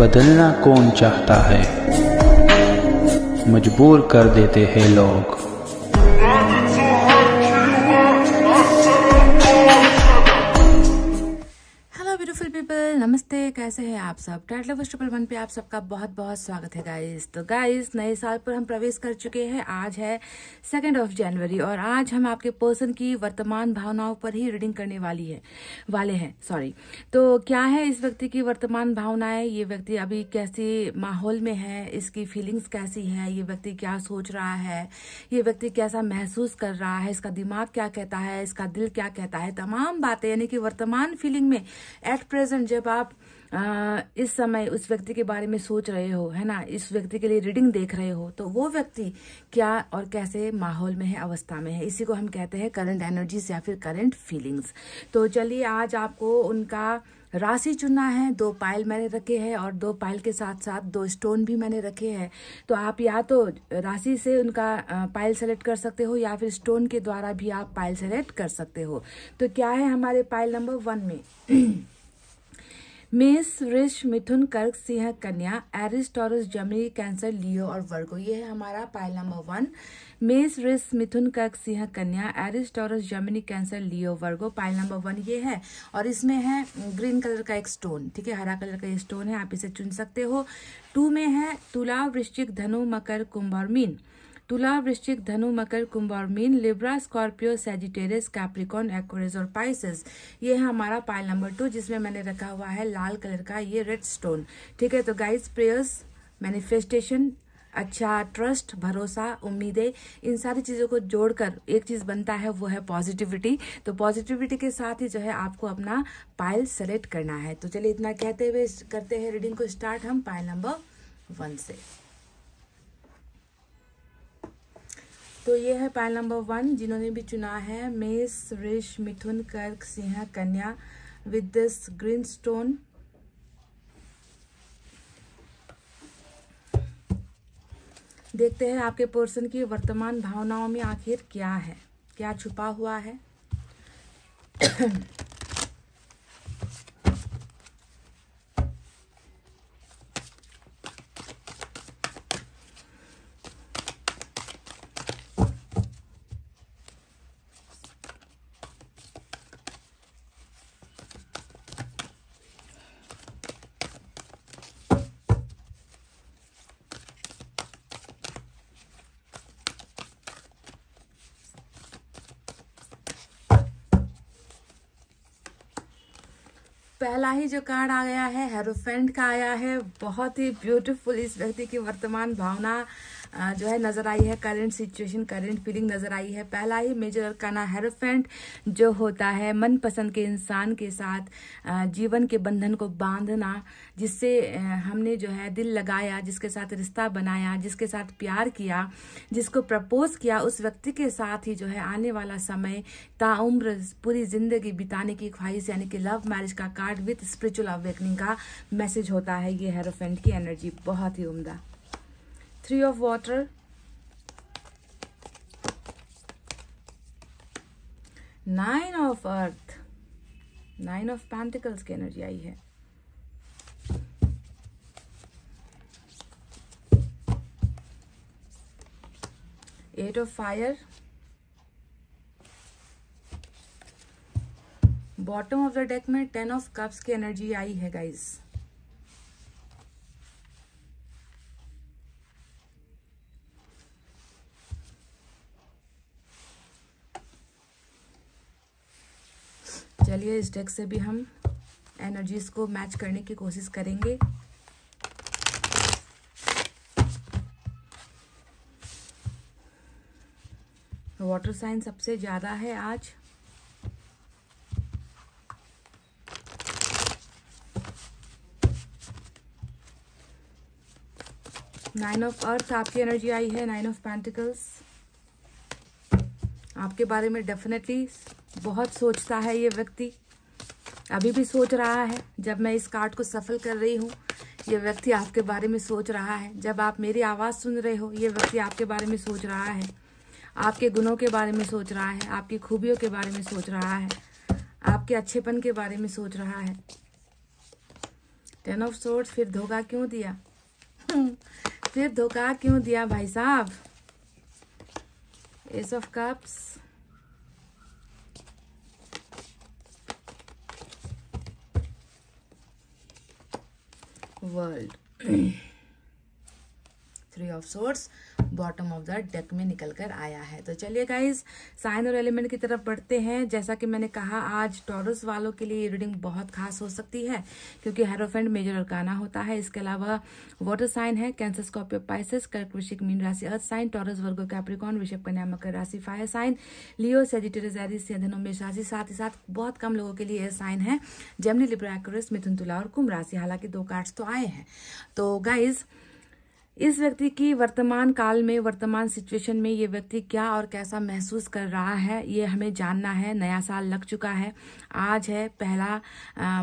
बदलना कौन चाहता है मजबूर कर देते हैं लोग नमस्ते कैसे हैं आप सब टाइटल ट्रिपल वन पे आप सबका बहुत बहुत स्वागत है गाइस तो गाइस नए साल पर हम प्रवेश कर चुके हैं आज है सेकेंड ऑफ जनवरी और आज हम आपके पर्सन की वर्तमान भावनाओं पर ही रीडिंग करने वाली है वाले हैं सॉरी तो क्या है इस व्यक्ति की वर्तमान भावनाएं ये व्यक्ति अभी कैसे माहौल में है इसकी फीलिंग्स कैसी है ये व्यक्ति क्या सोच रहा है ये व्यक्ति कैसा महसूस कर रहा है इसका दिमाग क्या कहता है इसका दिल क्या कहता है तमाम बातें यानी कि वर्तमान फीलिंग में एट प्रेजेंट जब आप आ, इस समय उस व्यक्ति के बारे में सोच रहे हो है ना इस व्यक्ति के लिए रीडिंग देख रहे हो तो वो व्यक्ति क्या और कैसे माहौल में है अवस्था में है इसी को हम कहते हैं करंट एनर्जीज या फिर करंट फीलिंग्स तो चलिए आज आपको उनका राशि चुनना है दो पाइल मैंने रखे हैं और दो पाइल के साथ साथ दो स्टोन भी मैंने रखे हैं तो आप या तो राशि से उनका पाइल सेलेक्ट कर सकते हो या फिर स्टोन के द्वारा भी आप पाइल सेलेक्ट कर सकते हो तो क्या है हमारे पाइल नंबर वन में मेष वृक्ष मिथुन कर्क सिंह कन्या एरिस्टोरस टॉरस जमनी कैंसर लियो और वर्गो ये है हमारा पायल नंबर वन मेष वृष मिथुन कर्क सिंह कन्या एरिस्टोरस Taurus Cancer Leo Virgo pile number one ये है और इसमें है ग्रीन कलर का एक स्टोन ठीक है हरा कलर का ये स्टोन है आप इसे चुन सकते हो टू में है तुला वृश्चिक धनु मकर कुंभ और मीन तुला वृश्चिक धनु मकर कुंभ और मीन Libra Scorpio Sagittarius Capricorn Aquarius और पाइसेस ये है हमारा पाइल नंबर टू जिसमें मैंने रखा हुआ है लाल कलर का ये रेड स्टोन ठीक है तो गाइड्स प्रेयर्स मैनिफेस्टेशन अच्छा ट्रस्ट भरोसा उम्मीदें इन सारी चीज़ों को जोड़कर एक चीज़ बनता है वो है पॉजिटिविटी तो पॉजिटिविटी के साथ ही जो है आपको अपना पाइल सेलेक्ट करना है तो चलिए इतना कहते हुए करते हैं रीडिंग को स्टार्ट हम पाइल नंबर वन से तो ये है पायल नंबर वन जिन्होंने भी चुना है मेष वृष मिथुन कर्क सिंह कन्या विद दिस ग्रीन स्टोन देखते हैं आपके पर्सन की वर्तमान भावनाओं में आखिर क्या है क्या छुपा हुआ है वाला ही जो कार्ड आ गया है हेरोफेंट का आया है बहुत ही ब्यूटीफुल इस व्यक्ति की वर्तमान भावना जो है नज़र आई है करंट सिचुएशन करंट फीलिंग नज़र आई है पहला ही मेजर अरकाना हेरोफेंट जो होता है मनपसंद के इंसान के साथ जीवन के बंधन को बांधना जिससे हमने जो है दिल लगाया जिसके साथ रिश्ता बनाया जिसके साथ प्यार किया जिसको प्रपोज किया उस व्यक्ति के साथ ही जो है आने वाला समय ताउम्र पूरी ज़िंदगी बिताने की ख्वाहिश यानी कि लव मैरिज का कार्ड विथ स्पिरिचुअल अवेकनिंग का मैसेज होता है ये हेरोफेंट की एनर्जी बहुत ही उमदा three of water nine of earth nine of pentacles की एनर्जी आई है eight of fire bottom of the deck में टेन ऑफ कप्स की एनर्जी आई है गाइस चलिए इस डेक से भी हम एनर्जीज को मैच करने की कोशिश करेंगे वाटर साइन सबसे ज़्यादा है आज नाइन ऑफ अर्थ आपकी एनर्जी आई है नाइन ऑफ पैंटिकल्स आपके बारे में डेफिनेटली बहुत सोचता है ये व्यक्ति अभी भी सोच रहा है जब मैं इस कार्ड को सफल कर रही हूँ ये व्यक्ति आपके बारे में सोच रहा है जब आप मेरी आवाज़ सुन रहे हो ये व्यक्ति आपके बारे में सोच रहा है आपके गुणों के बारे में सोच रहा है आपकी खूबियों के बारे में सोच रहा है आपके अच्छेपन के बारे में सोच रहा है टेन ऑफ सोर्ट्स फिर धोखा क्यों दिया फिर धोखा क्यों दिया भाई साहब ace of cups World. Mm. Three of swords bottom of the deck में निकल कर आया है तो चलिए गाइज साइन और एलिमेंट की तरफ बढ़ते हैं जैसा कि मैंने कहा आज टॉरस वालों के लिए रीडिंग बहुत खास हो सकती है क्योंकि हेरोफेंड मेजर अरकाना होता है इसके अलावा वाटर साइन है कैंसर स्कॉर्पियो पाइसिस कर्क वृषिक मीन राशि earth sign Taurus Virgo Capricorn विषभ कन्या मकर राशि फायर साइन लियो सेजिटेरियस मेष राशि साथ ही साथ बहुत कम लोगों के लिए यह साइन है जेमनी लिब्रा मिथुन तुला और कुंभ राशि हालांकि दो कार्ड्स तो आए हैं तो गाइज़ इस व्यक्ति की वर्तमान काल में वर्तमान सिचुएशन में ये व्यक्ति क्या और कैसा महसूस कर रहा है ये हमें जानना है नया साल लग चुका है आज है पहला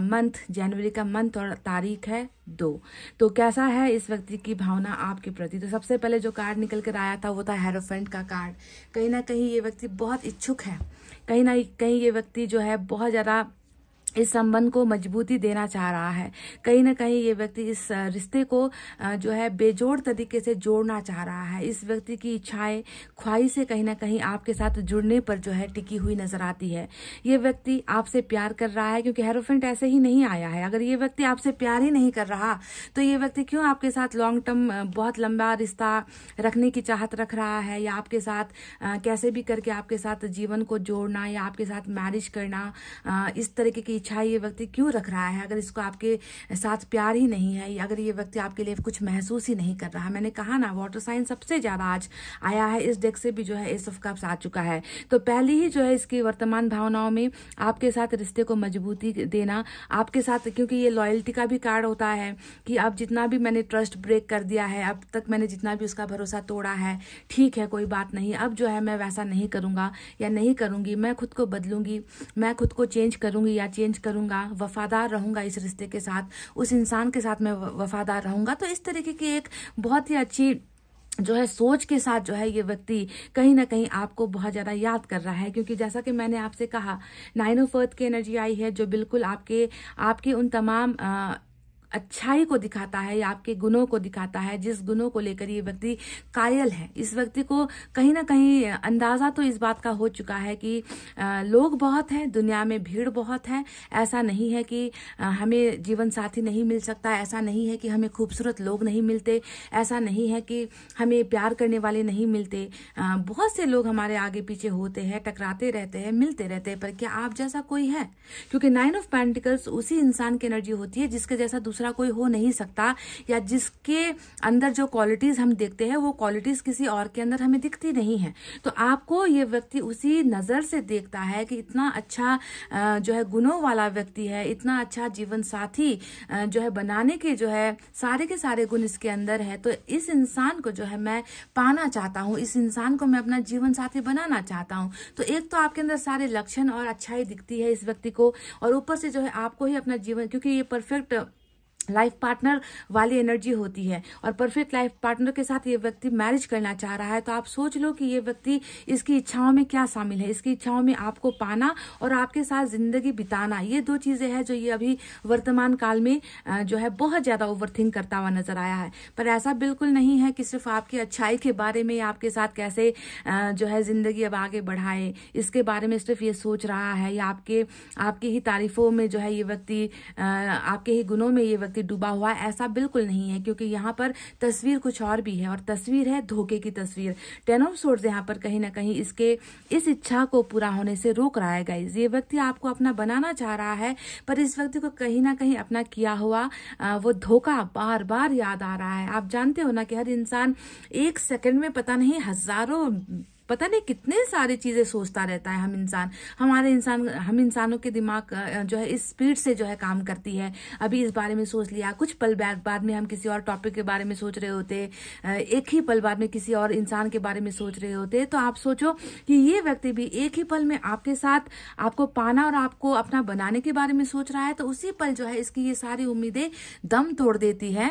मंथ जनवरी का मंथ और तारीख है दो तो कैसा है इस व्यक्ति की भावना आपके प्रति तो सबसे पहले जो कार्ड निकल कर आया था वो था हेरोफ्रेंड का कार्ड कहीं ना कहीं ये व्यक्ति बहुत इच्छुक है कहीं ना कहीं ये व्यक्ति जो है बहुत ज़्यादा इस संबंध को मजबूती देना चाह रहा है कहीं ना कहीं ये व्यक्ति इस रिश्ते को जो है बेजोड़ तरीके से जोड़ना चाह रहा है इस व्यक्ति की इच्छाएं ख्वाहिश से कहीं ना कहीं आपके साथ जुड़ने पर जो है टिकी हुई नजर आती है ये व्यक्ति आपसे प्यार कर रहा है क्योंकि हेरोफेंट ऐसे ही नहीं आया है अगर ये व्यक्ति आपसे प्यार ही नहीं कर रहा तो ये व्यक्ति क्यों आपके साथ लॉन्ग टर्म बहुत लंबा रिश्ता रखने की चाहत रख रहा है या आपके साथ कैसे भी करके आपके साथ जीवन को जोड़ना या आपके साथ मैरिज करना इस तरीके की इच्छा ये व्यक्ति क्यों रख रहा है अगर इसको आपके साथ प्यार ही नहीं है अगर ये व्यक्ति आपके लिए कुछ महसूस ही नहीं कर रहा है मैंने कहा ना वाटर साइन सबसे ज़्यादा आज आया है इस डेक से भी जो है एस ऑफ कप्स आ चुका है तो पहले ही जो है इसकी वर्तमान भावनाओं में आपके साथ रिश्ते को मजबूती देना आपके साथ क्योंकि ये लॉयल्टी का भी कार्ड होता है कि अब जितना भी मैंने ट्रस्ट ब्रेक कर दिया है अब तक मैंने जितना भी उसका भरोसा तोड़ा है ठीक है कोई बात नहीं अब जो है मैं वैसा नहीं करूँगा या नहीं करूँगी मैं खुद को बदलूंगी मैं खुद को चेंज करूँगी या चेंज चेंज करूंगा वफादार रहूंगा इस रिश्ते के साथ उस इंसान के साथ मैं वफादार रहूंगा तो इस तरीके की एक बहुत ही अच्छी जो है सोच के साथ जो है ये व्यक्ति कहीं ना कहीं आपको बहुत ज़्यादा याद कर रहा है क्योंकि जैसा कि मैंने आपसे कहा नाइन ऑफ अर्थ की एनर्जी आई है जो बिल्कुल आपके आपके उन तमाम आ, अच्छाई को दिखाता है या आपके गुणों को दिखाता है जिस गुणों को लेकर ये व्यक्ति कायल है इस व्यक्ति को कहीं ना कहीं अंदाजा तो इस बात का हो चुका है कि लोग बहुत हैं दुनिया में भीड़ बहुत है ऐसा नहीं है कि हमें जीवन साथी नहीं मिल सकता ऐसा नहीं है कि हमें खूबसूरत लोग नहीं मिलते ऐसा नहीं है कि हमें प्यार करने वाले नहीं मिलते बहुत से लोग हमारे आगे पीछे होते हैं टकराते रहते हैं मिलते रहते हैं पर क्या आप जैसा कोई है क्योंकि नाइन ऑफ पेंटिकल्स उसी इंसान की एनर्जी होती है जिसके जैसा दूसरा दूसरा कोई हो नहीं सकता या जिसके अंदर जो क्वालिटीज हम देखते हैं वो क्वालिटीज किसी और के अंदर हमें दिखती नहीं है तो आपको ये व्यक्ति उसी नजर से देखता है कि इतना अच्छा जो है गुणों वाला व्यक्ति है इतना अच्छा जीवन साथी जो है बनाने के जो है सारे के सारे गुण इसके अंदर है तो इस इंसान को जो है मैं पाना चाहता हूँ इस इंसान को मैं अपना जीवन साथी बनाना चाहता हूँ तो एक तो आपके अंदर सारे लक्षण और अच्छाई दिखती है इस व्यक्ति को और ऊपर से जो है आपको ही अपना जीवन क्योंकि ये परफेक्ट लाइफ पार्टनर वाली एनर्जी होती है और परफेक्ट लाइफ पार्टनर के साथ ये व्यक्ति मैरिज करना चाह रहा है तो आप सोच लो कि ये व्यक्ति इसकी इच्छाओं में क्या शामिल है इसकी इच्छाओं में आपको पाना और आपके साथ जिंदगी बिताना ये दो चीजें हैं जो ये अभी वर्तमान काल में जो है बहुत ज्यादा ओवर करता हुआ नजर आया है पर ऐसा बिल्कुल नहीं है कि सिर्फ आपकी अच्छाई के बारे में आपके साथ कैसे जो है जिंदगी अब आगे बढ़ाए इसके बारे में सिर्फ ये सोच रहा है या आपके आपकी ही तारीफों में जो है ये व्यक्ति आपके ही गुणों में ये व्यक्ति करके डूबा हुआ है ऐसा बिल्कुल नहीं है क्योंकि यहाँ पर तस्वीर कुछ और भी है और तस्वीर है धोखे की तस्वीर टेन ऑफ सोर्स यहाँ पर कहीं ना कहीं इसके इस इच्छा को पूरा होने से रोक रहा है गाइज ये व्यक्ति आपको अपना बनाना चाह रहा है पर इस व्यक्ति को कहीं ना कहीं अपना किया हुआ वो धोखा बार बार याद आ रहा है आप जानते हो ना कि हर इंसान एक सेकंड में पता नहीं हजारों पता नहीं कितने सारी चीजें सोचता रहता है हम इंसान हमारे इंसान हम इंसानों के दिमाग जो है इस स्पीड से जो है काम करती है अभी इस बारे में सोच लिया कुछ पल बाद में हम किसी और टॉपिक के बारे में सोच रहे होते एक ही पल बाद में किसी और इंसान के बारे में सोच रहे होते तो आप सोचो कि ये व्यक्ति भी एक ही पल में आपके साथ आपको पाना और आपको अपना बनाने के बारे में सोच रहा है तो उसी पल जो है इसकी ये सारी उम्मीदें दम तोड़ देती है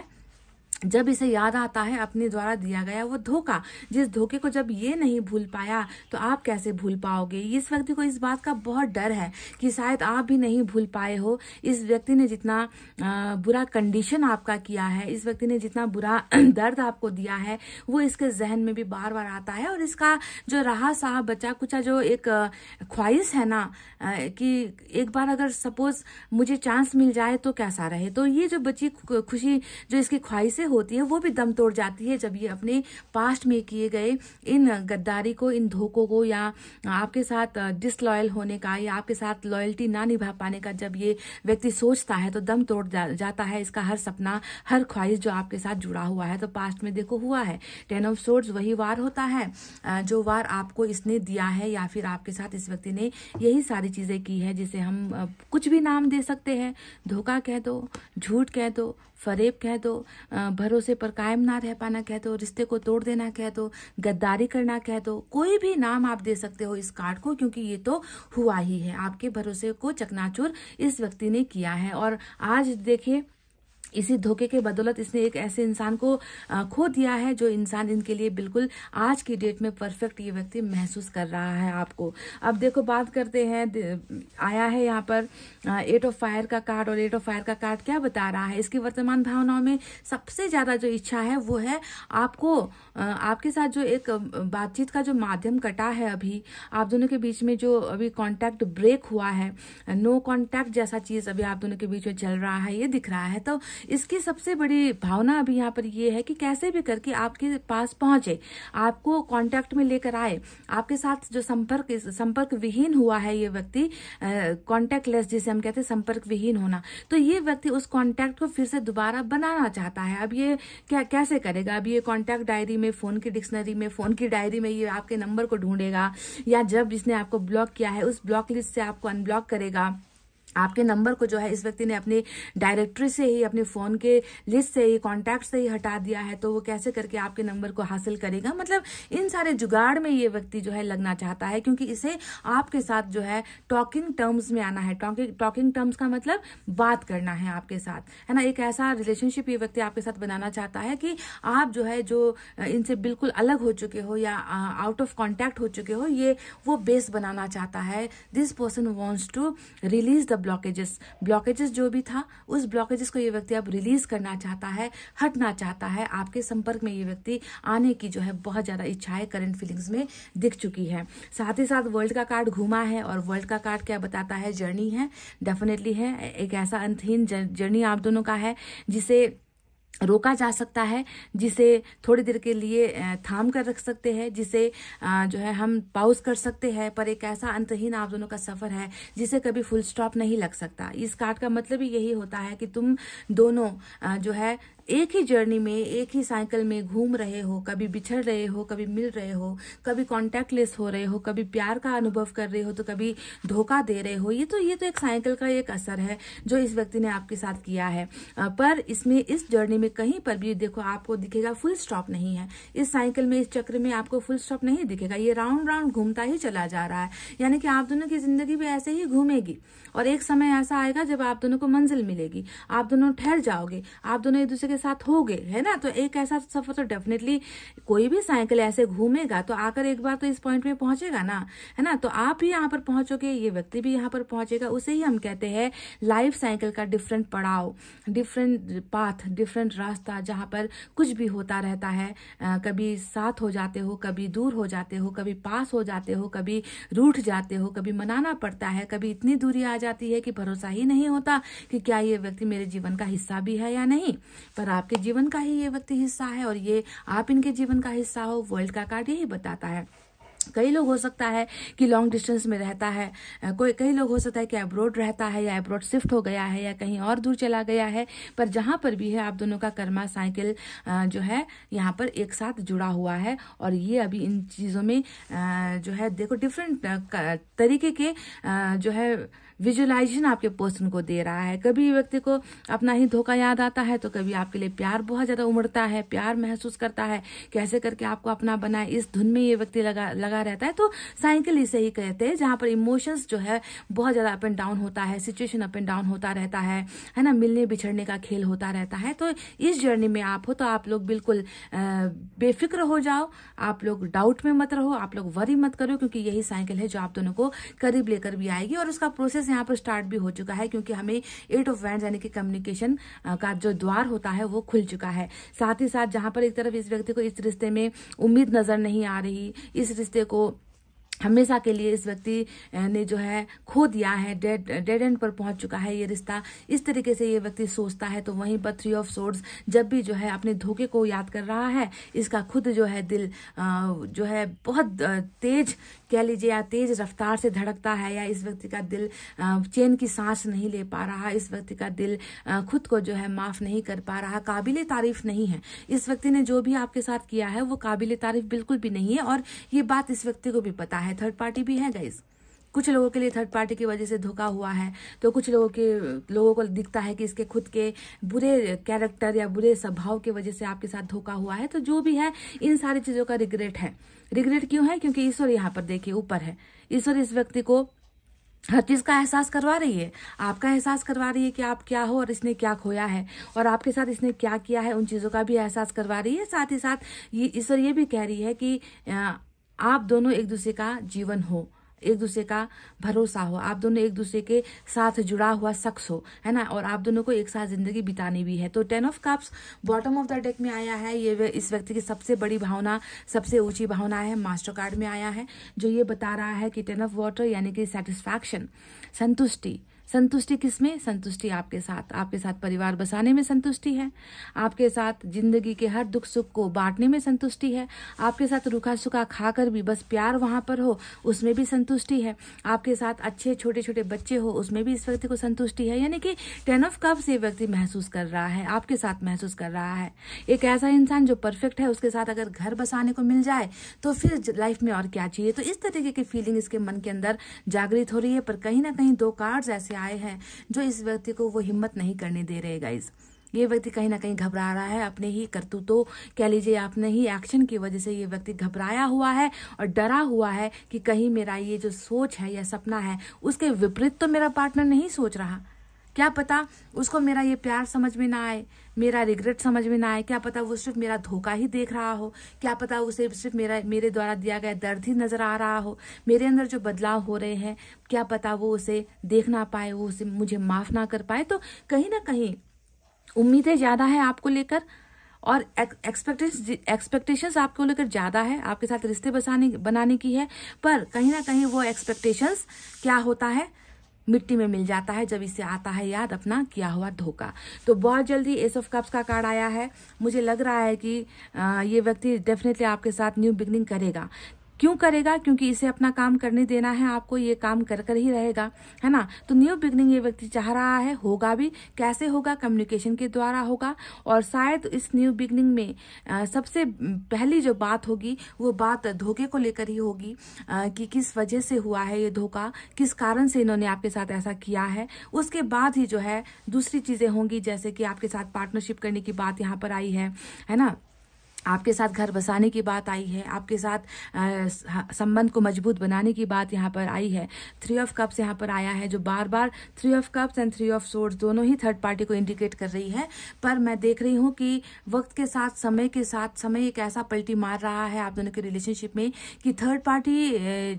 जब इसे याद आता है अपने द्वारा दिया गया वो धोखा जिस धोखे को जब ये नहीं भूल पाया तो आप कैसे भूल पाओगे इस व्यक्ति को इस बात का बहुत डर है कि शायद आप भी नहीं भूल पाए हो इस व्यक्ति ने जितना बुरा कंडीशन आपका किया है इस व्यक्ति ने जितना बुरा दर्द आपको दिया है वो इसके जहन में भी बार बार आता है और इसका जो रहा साहब बचा कुचा जो एक ख्वाहिश है ना कि एक बार अगर सपोज मुझे चांस मिल जाए तो कैसा रहे तो ये जो बची खुशी जो इसकी ख्वाहिश कैसे होती है वो भी दम तोड़ जाती है जब ये अपने पास्ट में किए गए इन गद्दारी को इन धोखों को या आपके साथ डिसलॉयल होने का या आपके साथ लॉयल्टी ना निभा पाने का जब ये व्यक्ति सोचता है तो दम तोड़ जा, जाता है इसका हर सपना हर ख्वाहिश जो आपके साथ जुड़ा हुआ है तो पास्ट में देखो हुआ है टेन ऑफ सोर्ड्स वही वार होता है जो वार आपको इसने दिया है या फिर आपके साथ इस व्यक्ति ने यही सारी चीज़ें की है जिसे हम कुछ भी नाम दे सकते हैं धोखा कह दो झूठ कह दो फरेब कह दो भरोसे पर कायम ना रह पाना कह दो रिश्ते को तोड़ देना कह दो गद्दारी करना कह दो कोई भी नाम आप दे सकते हो इस कार्ड को क्योंकि ये तो हुआ ही है आपके भरोसे को चकनाचूर इस व्यक्ति ने किया है और आज देखिए इसी धोखे के बदौलत इसने एक ऐसे इंसान को खो दिया है जो इंसान इनके लिए बिल्कुल आज की डेट में परफेक्ट ये व्यक्ति महसूस कर रहा है आपको अब देखो बात करते हैं आया है यहाँ पर एट ऑफ फायर का कार्ड और एट ऑफ फायर का कार्ड क्या बता रहा है इसकी वर्तमान भावनाओं में सबसे ज़्यादा जो इच्छा है वो है आपको आपके साथ जो एक बातचीत का जो माध्यम कटा है अभी आप दोनों के बीच में जो अभी कॉन्टैक्ट ब्रेक हुआ है नो कॉन्टैक्ट जैसा चीज़ अभी आप दोनों के बीच में चल रहा है ये दिख रहा है तो इसकी सबसे बड़ी भावना अभी यहाँ पर ये है कि कैसे भी करके आपके पास पहुंचे आपको कांटेक्ट में लेकर आए आपके साथ जो संपर्क संपर्क विहीन हुआ है ये व्यक्ति कॉन्टेक्ट लेस जिसे हम कहते हैं संपर्क विहीन होना तो ये व्यक्ति उस कॉन्टेक्ट को फिर से दोबारा बनाना चाहता है अब ये क्या कैसे करेगा अब ये कॉन्टेक्ट डायरी में फोन की डिक्शनरी में फोन की डायरी में ये आपके नंबर को ढूंढेगा या जब जिसने आपको ब्लॉक किया है उस ब्लॉक लिस्ट से आपको अनब्लॉक करेगा आपके नंबर को जो है इस व्यक्ति ने अपनी डायरेक्टरी से ही अपने फोन के लिस्ट से ही कॉन्टैक्ट से ही हटा दिया है तो वो कैसे करके आपके नंबर को हासिल करेगा मतलब इन सारे जुगाड़ में ये व्यक्ति जो है लगना चाहता है क्योंकि इसे आपके साथ जो है टॉकिंग टर्म्स में आना है टॉकिंग टॉकिंग टर्म्स का मतलब बात करना है आपके साथ है ना एक ऐसा रिलेशनशिप ये व्यक्ति आपके साथ बनाना चाहता है कि आप जो है जो इनसे बिल्कुल अलग हो चुके हो या आउट ऑफ कॉन्टैक्ट हो चुके हो ये वो बेस बनाना चाहता है this person wants to release the blockages blockages जो भी था उस ब्लॉकेजेस को ये व्यक्ति अब रिलीज करना चाहता है हटना चाहता है आपके संपर्क में ये व्यक्ति आने की जो है बहुत ज़्यादा इच्छाएं करंट फीलिंग्स में दिख चुकी है साथ ही साथ वर्ल्ड का कार्ड घूमा है और वर्ल्ड का कार्ड क्या बताता है जर्नी है डेफिनेटली है एक ऐसा अंतहीन जर्नी आप दोनों का है जिसे रोका जा सकता है जिसे थोड़ी देर के लिए थाम कर रख सकते हैं जिसे जो है हम पाउज कर सकते हैं पर एक ऐसा अंतहीन आप दोनों का सफ़र है जिसे कभी फुल स्टॉप नहीं लग सकता इस कार्ड का मतलब ही यही होता है कि तुम दोनों जो है एक ही जर्नी में एक ही साइकिल में घूम रहे हो कभी बिछड़ रहे हो कभी मिल रहे हो कभी कॉन्टैक्ट लेस हो रहे हो कभी प्यार का अनुभव कर रहे हो तो कभी धोखा दे रहे हो ये तो ये तो एक साइकिल का एक असर है जो इस व्यक्ति ने आपके साथ किया है पर इसमें इस जर्नी में कहीं पर भी देखो आपको दिखेगा फुल स्टॉप नहीं है इस साइकिल में इस चक्र में आपको फुल स्टॉप नहीं दिखेगा ये राउंड राउंड घूमता ही चला जा रहा है यानी कि आप दोनों की जिंदगी भी ऐसे ही घूमेगी और एक समय ऐसा आएगा जब आप दोनों को मंजिल मिलेगी आप दोनों ठहर जाओगे आप दोनों एक दूसरे के साथ हो गए है ना तो एक ऐसा सफर तो डेफिनेटली कोई भी साइकिल ऐसे घूमेगा तो आकर एक बार तो इस पॉइंट में पहुंचेगा ना है ना तो आप भी यहाँ पर पहुंचोगे ये व्यक्ति भी यहाँ पर पहुंचेगा उसे ही हम कहते हैं लाइफ साइकिल का डिफरेंट पड़ाव डिफरेंट पाथ डिफरेंट रास्ता जहाँ पर कुछ भी होता रहता है आ, कभी साथ हो जाते हो कभी दूर हो जाते हो कभी पास हो जाते हो कभी रूठ जाते हो कभी मनाना पड़ता है कभी इतनी दूरी आ जाती है कि भरोसा ही नहीं होता कि क्या ये व्यक्ति मेरे जीवन का हिस्सा भी है या नहीं पर आपके जीवन का ही ये व्यक्ति हिस्सा है और ये आप इनके जीवन का हिस्सा हो वर्ल्ड का कार्ड यही बताता है कई लोग हो सकता है कि लॉन्ग डिस्टेंस में रहता है कोई कई लोग हो सकता है कि अब्रोड रहता है या अब्रोड शिफ्ट हो गया है या कहीं और दूर चला गया है पर जहाँ पर भी है आप दोनों का कर्मा साइकिल जो है यहाँ पर एक साथ जुड़ा हुआ है और ये अभी इन चीज़ों में जो है देखो डिफरेंट तरीके के जो है विजुलाइजेशन आपके पर्सन को दे रहा है कभी व्यक्ति को अपना ही धोखा याद आता है तो कभी आपके लिए प्यार बहुत ज़्यादा उमड़ता है प्यार महसूस करता है कैसे करके आपको अपना बनाए इस धुन में ये व्यक्ति लगा लगा रहता है तो साइकिल इसे ही कहते हैं जहाँ पर इमोशंस जो है बहुत ज़्यादा अप एंड डाउन होता है सिचुएशन अप एंड डाउन होता रहता है है ना मिलने बिछड़ने का खेल होता रहता है तो इस जर्नी में आप हो तो आप लोग बिल्कुल बेफिक्र हो जाओ आप लोग डाउट में मत रहो आप लोग वरी मत करो क्योंकि यही साइकिल है जो आप दोनों को करीब लेकर भी आएगी और उसका प्रोसेस यहाँ पर स्टार्ट भी हो चुका है क्योंकि हमें एट ऑफ वैंड यानी कि कम्युनिकेशन का जो द्वार होता है वो खुल चुका है साथ ही साथ जहां पर एक तरफ इस व्यक्ति को इस रिश्ते में उम्मीद नजर नहीं आ रही इस रिश्ते को हमेशा के लिए इस व्यक्ति ने जो है खो दिया है डेड डेड एंड पर पहुंच चुका है ये रिश्ता इस तरीके से ये व्यक्ति सोचता है तो वहीं पर थ्री ऑफ सोर्ड्स जब भी जो है अपने धोखे को याद कर रहा है इसका खुद जो है दिल जो है बहुत तेज कह लीजिए या तेज रफ्तार से धड़कता है या इस व्यक्ति का दिल चैन की सांस नहीं ले पा रहा इस व्यक्ति का दिल खुद को जो है माफ़ नहीं कर पा रहा काबिल तारीफ नहीं है इस व्यक्ति ने जो भी आपके साथ किया है वो काबिल तारीफ बिल्कुल भी नहीं है और ये बात इस व्यक्ति को भी पता होता है थर्ड पार्टी भी है गाइज कुछ लोगों के लिए थर्ड पार्टी की वजह से धोखा हुआ है तो कुछ लोगों के लोगों को दिखता है कि इसके खुद के बुरे कैरेक्टर या बुरे स्वभाव की वजह से आपके साथ धोखा हुआ है तो जो भी है इन सारी चीज़ों का रिग्रेट है रिग्रेट क्यों है क्योंकि ईश्वर यहाँ पर देखिए ऊपर है ईश्वर इस व्यक्ति को हर चीज़ का एहसास करवा रही है आपका एहसास करवा रही है कि आप क्या हो और इसने क्या खोया है और आपके साथ इसने क्या किया है उन चीज़ों का भी एहसास करवा रही है साथ ही साथ ये ईश्वर ये भी कह रही है कि आप दोनों एक दूसरे का जीवन हो एक दूसरे का भरोसा हो आप दोनों एक दूसरे के साथ जुड़ा हुआ शख्स हो है ना और आप दोनों को एक साथ जिंदगी बितानी भी है तो ten of cups bottom of the deck में आया है ये इस व्यक्ति की सबसे बड़ी भावना सबसे ऊंची भावना है मास्टर कार्ड में आया है जो ये बता रहा है कि टेन ऑफ वाटर यानी कि सेटिस्फैक्शन संतुष्टि संतुष्टि किसमें संतुष्टि आपके साथ आपके साथ परिवार बसाने में संतुष्टि है आपके साथ जिंदगी के हर दुख सुख को बांटने में संतुष्टि है आपके साथ रूखा सुखा खाकर भी बस प्यार वहां पर हो उसमें भी संतुष्टि है आपके साथ अच्छे छोटे छोटे बच्चे हो उसमें भी इस व्यक्ति को संतुष्टि है यानी कि टेन ऑफ कब ये व्यक्ति महसूस कर रहा है आपके साथ महसूस कर रहा है एक ऐसा इंसान जो परफेक्ट है उसके साथ अगर घर बसाने को मिल जाए तो फिर लाइफ में और क्या चाहिए तो इस तरीके की फीलिंग इसके मन के अंदर जागृत हो रही है पर कहीं ना कहीं दो कार्ड ऐसे आए हैं जो इस व्यक्ति को वो हिम्मत नहीं करने दे रहे गाइज ये व्यक्ति कहीं ना कहीं घबरा रहा है अपने ही करतूतों कह लीजिए अपने ही एक्शन की वजह से ये व्यक्ति घबराया हुआ है और डरा हुआ है कि कहीं मेरा ये जो सोच है या सपना है उसके विपरीत तो मेरा पार्टनर नहीं सोच रहा क्या पता उसको मेरा ये प्यार समझ में ना आए मेरा रिग्रेट समझ में ना आए क्या पता वो सिर्फ मेरा धोखा ही देख रहा हो क्या पता उसे सिर्फ मेरा मेरे द्वारा दिया गया दर्द ही नजर आ रहा हो मेरे अंदर जो बदलाव हो रहे हैं क्या पता वो उसे देख ना पाए वो उसे मुझे माफ ना कर पाए तो कहीं ना कहीं उम्मीदें ज्यादा है आपको लेकर और एक्सपेक्टेशन एक्सपेक्टेशंस आपको लेकर ज़्यादा है आपके साथ रिश्ते बसाने बनाने की है पर कहीं ना कहीं वो एक्सपेक्टेशंस क्या होता है मिट्टी में मिल जाता है जब इसे आता है याद अपना किया हुआ धोखा तो बहुत जल्दी एस ऑफ कप्स का कार्ड आया है मुझे लग रहा है कि ये व्यक्ति डेफिनेटली आपके साथ न्यू बिगनिंग करेगा क्यों करेगा क्योंकि इसे अपना काम करने देना है आपको ये काम कर कर ही रहेगा है ना तो न्यू बिगनिंग ये व्यक्ति चाह रहा है होगा भी कैसे होगा कम्युनिकेशन के द्वारा होगा और शायद इस न्यू बिगनिंग में सबसे पहली जो बात होगी वो बात धोखे को लेकर ही होगी कि किस वजह से हुआ है ये धोखा किस कारण से इन्होंने आपके साथ ऐसा किया है उसके बाद ही जो है दूसरी चीज़ें होंगी जैसे कि आपके साथ पार्टनरशिप करने की बात यहाँ पर आई है है ना आपके साथ घर बसाने की बात आई है आपके साथ संबंध को मजबूत बनाने की बात यहाँ पर आई है थ्री ऑफ कप्स यहाँ पर आया है जो बार बार three of cups and three of swords दोनों ही थर्ड पार्टी को इंडिकेट कर रही है पर मैं देख रही हूँ कि वक्त के साथ समय के साथ समय एक ऐसा पलटी मार रहा है आप दोनों के रिलेशनशिप में कि थर्ड पार्टी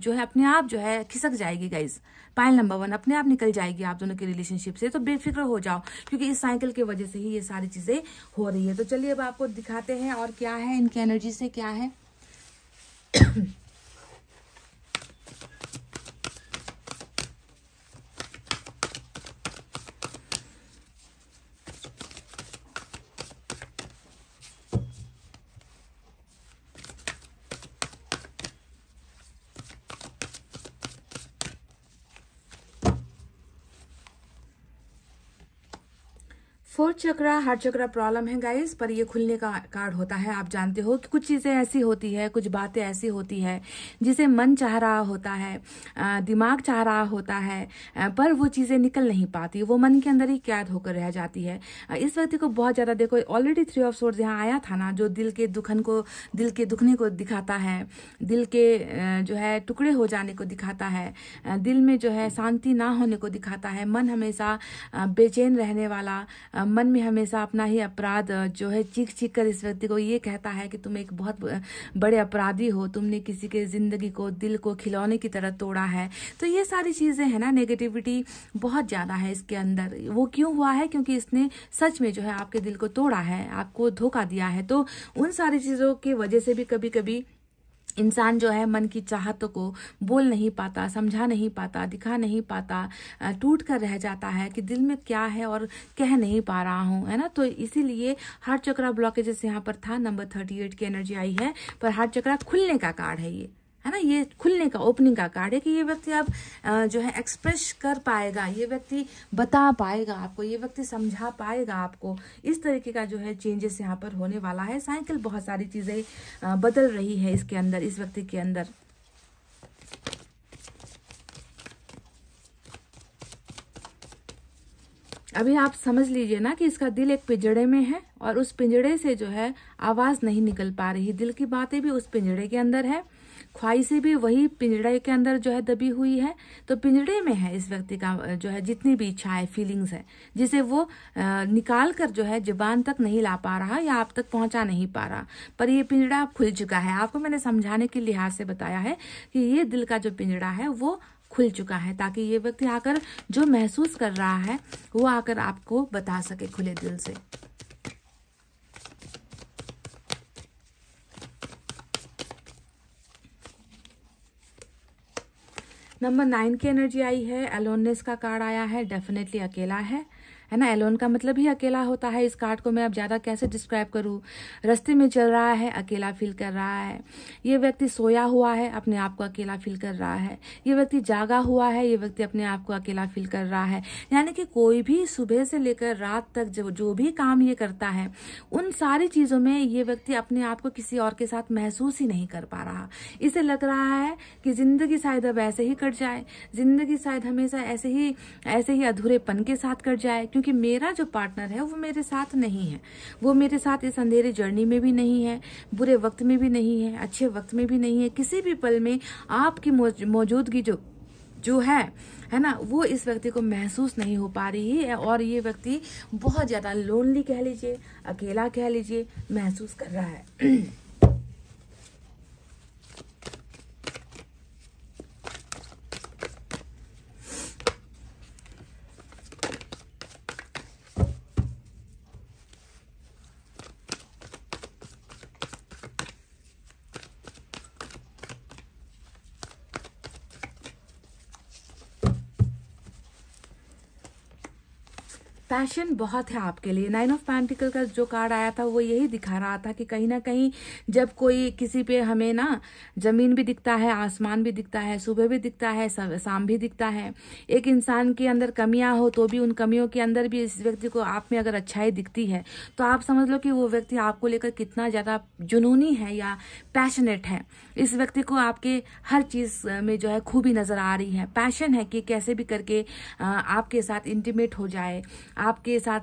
जो है अपने आप जो है खिसक जाएगी गाइज पायल नंबर वन अपने आप निकल जाएगी आप दोनों के रिलेशनशिप से तो बेफिक्र हो जाओ क्योंकि इस साइकिल की वजह से ही ये सारी चीज़ें हो रही है तो चलिए अब आपको दिखाते हैं और क्या है इनकी एनर्जी से क्या है चक्रा हार्ट चक्रा प्रॉब्लम है गाइस पर ये खुलने का कार्ड होता है आप जानते हो कि कुछ चीज़ें ऐसी होती है कुछ बातें ऐसी होती है जिसे मन चाह रहा होता है दिमाग चाह रहा होता है पर वो चीज़ें निकल नहीं पाती वो मन के अंदर ही कैद होकर रह जाती है इस व्यक्ति को बहुत ज़्यादा देखो ऑलरेडी थ्री ऑफ सोर्स यहाँ आया था ना जो दिल के दुखन को दिल के दुखने को दिखाता है दिल के जो है टुकड़े हो जाने को दिखाता है दिल में जो है शांति ना होने को दिखाता है मन हमेशा बेचैन रहने वाला मन में हमेशा अपना ही अपराध जो है चीख चीख कर इस व्यक्ति को ये कहता है कि तुम एक बहुत बड़े अपराधी हो तुमने किसी के ज़िंदगी को दिल को खिलौने की तरह तोड़ा है तो ये सारी चीज़ें हैं ना नेगेटिविटी बहुत ज़्यादा है इसके अंदर वो क्यों हुआ है क्योंकि इसने सच में जो है आपके दिल को तोड़ा है आपको धोखा दिया है तो उन सारी चीज़ों की वजह से भी कभी कभी इंसान जो है मन की चाहत को बोल नहीं पाता समझा नहीं पाता दिखा नहीं पाता टूट कर रह जाता है कि दिल में क्या है और कह नहीं पा रहा हूँ है ना तो इसीलिए हार्ट चक्रा ब्लॉकेजेस यहाँ पर था नंबर थर्टी एट की एनर्जी आई है पर हार्ट चक्रा खुलने का कार्ड है ये है ना ये खुलने का ओपनिंग का कार्ड है कि ये व्यक्ति आप जो है एक्सप्रेस कर पाएगा ये व्यक्ति बता पाएगा आपको ये व्यक्ति समझा पाएगा आपको इस तरीके का जो है चेंजेस यहाँ पर होने वाला है साइकिल बहुत सारी चीज़ें बदल रही है इसके अंदर इस व्यक्ति के अंदर अभी आप समझ लीजिए ना कि इसका दिल एक पिंजड़े में है और उस पिंजड़े से जो है आवाज़ नहीं निकल पा रही दिल की बातें भी उस पिंजड़े के अंदर है ख्वाहिशें भी वही पिंजड़े के अंदर जो है दबी हुई है तो पिंजड़े में है इस व्यक्ति का जो है जितनी भी इच्छाएं फीलिंग्स है जिसे वो निकाल कर जो है जबान तक नहीं ला पा रहा या आप तक पहुंचा नहीं पा रहा पर ये पिंजड़ा खुल चुका है आपको मैंने समझाने के लिहाज से बताया है कि ये दिल का जो पिंजड़ा है वो खुल चुका है ताकि ये व्यक्ति आकर जो महसूस कर रहा है वो आकर आपको बता सके खुले दिल से नंबर नाइन की एनर्जी आई है अलोननेस का कार्ड आया है डेफिनेटली अकेला है है ना एलोन का मतलब ही अकेला होता है इस कार्ड को मैं अब ज़्यादा कैसे डिस्क्राइब करूँ रस्ते में चल रहा है अकेला फील कर रहा है ये व्यक्ति सोया हुआ है अपने आप को अकेला फील कर रहा है ये व्यक्ति जागा हुआ है ये व्यक्ति अपने आप को अकेला फील कर रहा है यानी कि कोई भी सुबह से लेकर रात तक जो जो भी काम ये करता है उन सारी चीज़ों में ये व्यक्ति अपने आप को किसी और के साथ महसूस ही नहीं कर पा रहा इसे लग रहा है कि ज़िंदगी शायद अब ऐसे ही कट जाए ज़िंदगी शायद हमेशा ऐसे ही ऐसे ही अधूरेपन के साथ कट जाए क्योंकि क्योंकि मेरा जो पार्टनर है वो मेरे साथ नहीं है वो मेरे साथ इस अंधेरे जर्नी में भी नहीं है बुरे वक्त में भी नहीं है अच्छे वक्त में भी नहीं है किसी भी पल में आपकी मौजूदगी जो जो है है ना वो इस व्यक्ति को महसूस नहीं हो पा रही है और ये व्यक्ति बहुत ज़्यादा लोनली कह लीजिए अकेला कह लीजिए महसूस कर रहा है पैशन बहुत है आपके लिए नाइन ऑफ पैंटिकल का जो कार्ड आया था वो यही दिखा रहा था कि कहीं ना कहीं जब कोई किसी पे हमें ना जमीन भी दिखता है आसमान भी दिखता है सुबह भी दिखता है शाम भी दिखता है एक इंसान के अंदर कमियां हो तो भी उन कमियों के अंदर भी इस व्यक्ति को आप में अगर अच्छाई दिखती है तो आप समझ लो कि वो व्यक्ति आपको लेकर कितना ज़्यादा जुनूनी है या पैशनेट है इस व्यक्ति को आपके हर चीज़ में जो है खूबी नज़र आ रही है पैशन है कि कैसे भी करके आपके साथ इंटीमेट हो जाए आपके साथ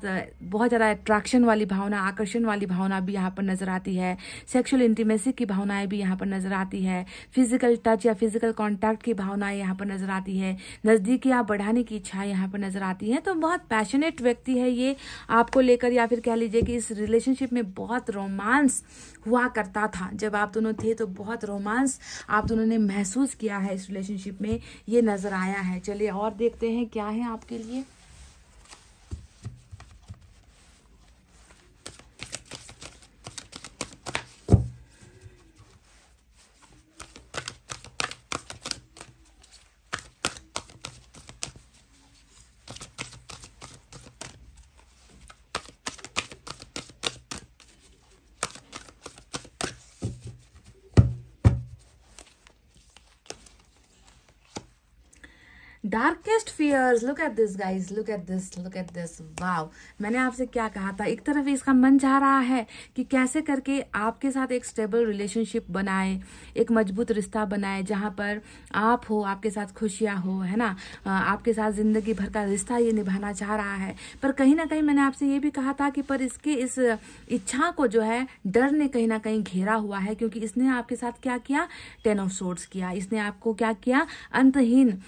बहुत ज़्यादा अट्रैक्शन वाली भावना आकर्षण वाली भावना भी यहाँ पर नज़र आती है सेक्सुअल इंटीमेसी की भावनाएं भी यहाँ पर नज़र आती है फिजिकल टच या फिजिकल कॉन्टैक्ट की भावनाएं यहाँ पर नज़र आती है नज़दीकियाँ बढ़ाने की इच्छा यहाँ पर नज़र आती है तो बहुत पैशनेट व्यक्ति है ये आपको लेकर या फिर कह लीजिए कि इस रिलेशनशिप में बहुत रोमांस हुआ करता था जब आप दोनों थे तो बहुत रोमांस आप दोनों ने महसूस किया है इस रिलेशनशिप में ये नज़र आया है चलिए और देखते हैं क्या है आपके लिए darkest fears look at this guys look at this look at this wow मैंने आपसे क्या कहा था एक तरफ इसका मन चाह रहा है कि कैसे करके आपके साथ एक स्टेबल रिलेशनशिप बनाए एक मजबूत रिश्ता बनाए जहाँ पर आप हो आपके साथ खुशियां हो है ना आपके साथ ज़िंदगी भर का रिश्ता ये निभाना चाह रहा है पर कहीं ना कहीं मैंने आपसे ये भी कहा था कि पर इसकी इस इच्छा को जो है डर ने कहीं ना कहीं घेरा हुआ है क्योंकि इसने आपके साथ क्या किया टेन ऑफ सोर्ट्स किया इसने आपको क्या किया अंतहीन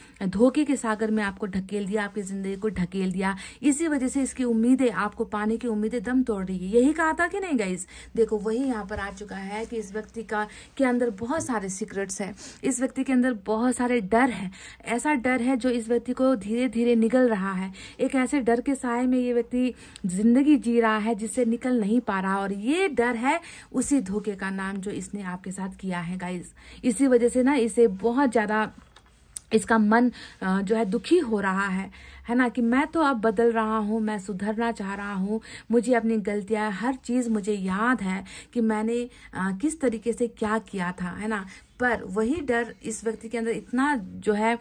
धोखे के सागर में आपको ढकेल दिया आपकी जिंदगी को ढकेल दिया इसी वजह से इसकी उम्मीदें आपको पाने की उम्मीदें दम तोड़ रही है यही कहा था कि नहीं गाइज देखो वही यहाँ पर आ चुका है कि इस व्यक्ति का के अंदर बहुत सारे सीक्रेट्स है इस व्यक्ति के अंदर बहुत सारे डर है ऐसा डर है जो इस व्यक्ति को धीरे धीरे निकल रहा है एक ऐसे डर के साय में ये व्यक्ति जिंदगी जी रहा है जिससे निकल नहीं पा रहा और ये डर है उसी धोखे का नाम जो इसने आपके साथ किया है गाइज इसी वजह से ना इसे बहुत ज़्यादा इसका मन जो है दुखी हो रहा है है ना कि मैं तो अब बदल रहा हूँ मैं सुधरना चाह रहा हूँ मुझे अपनी गलतियाँ हर चीज़ मुझे याद है कि मैंने किस तरीके से क्या किया था है ना पर वही डर इस व्यक्ति के अंदर इतना जो है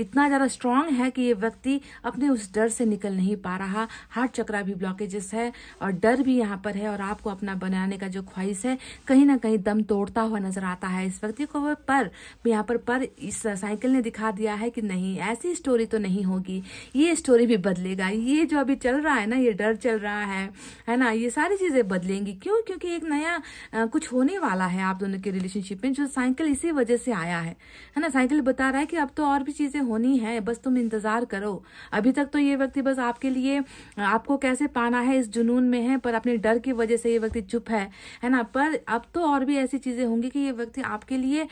इतना ज़्यादा स्ट्रांग है कि ये व्यक्ति अपने उस डर से निकल नहीं पा रहा हार्ट चक्रा भी ब्लॉकेजेस है और डर भी यहाँ पर है और आपको अपना बनाने का जो ख्वाहिश है कहीं ना कहीं दम तोड़ता हुआ नजर आता है इस व्यक्ति को पर यहाँ पर पर इस साइकिल ने दिखा दिया है कि नहीं ऐसी स्टोरी तो नहीं होगी ये स्टोरी भी बदलेगा ये जो अभी चल रहा है ना ये डर चल रहा है है ना ये सारी चीज़ें बदलेंगी क्यों क्योंकि एक नया आ, कुछ होने वाला है आप दोनों के रिलेशनशिप में जो साइकिल इसी वजह से आया है है ना साइकिल बता रहा है कि अब तो और भी चीज़ें होनी है बस तुम इंतज़ार करो अभी तक तो ये व्यक्ति बस आपके लिए आपको कैसे पाना है इस जुनून में है पर अपने डर की वजह से ये व्यक्ति चुप है है ना पर अब तो और भी ऐसी चीज़ें होंगी कि ये व्यक्ति आपके लिए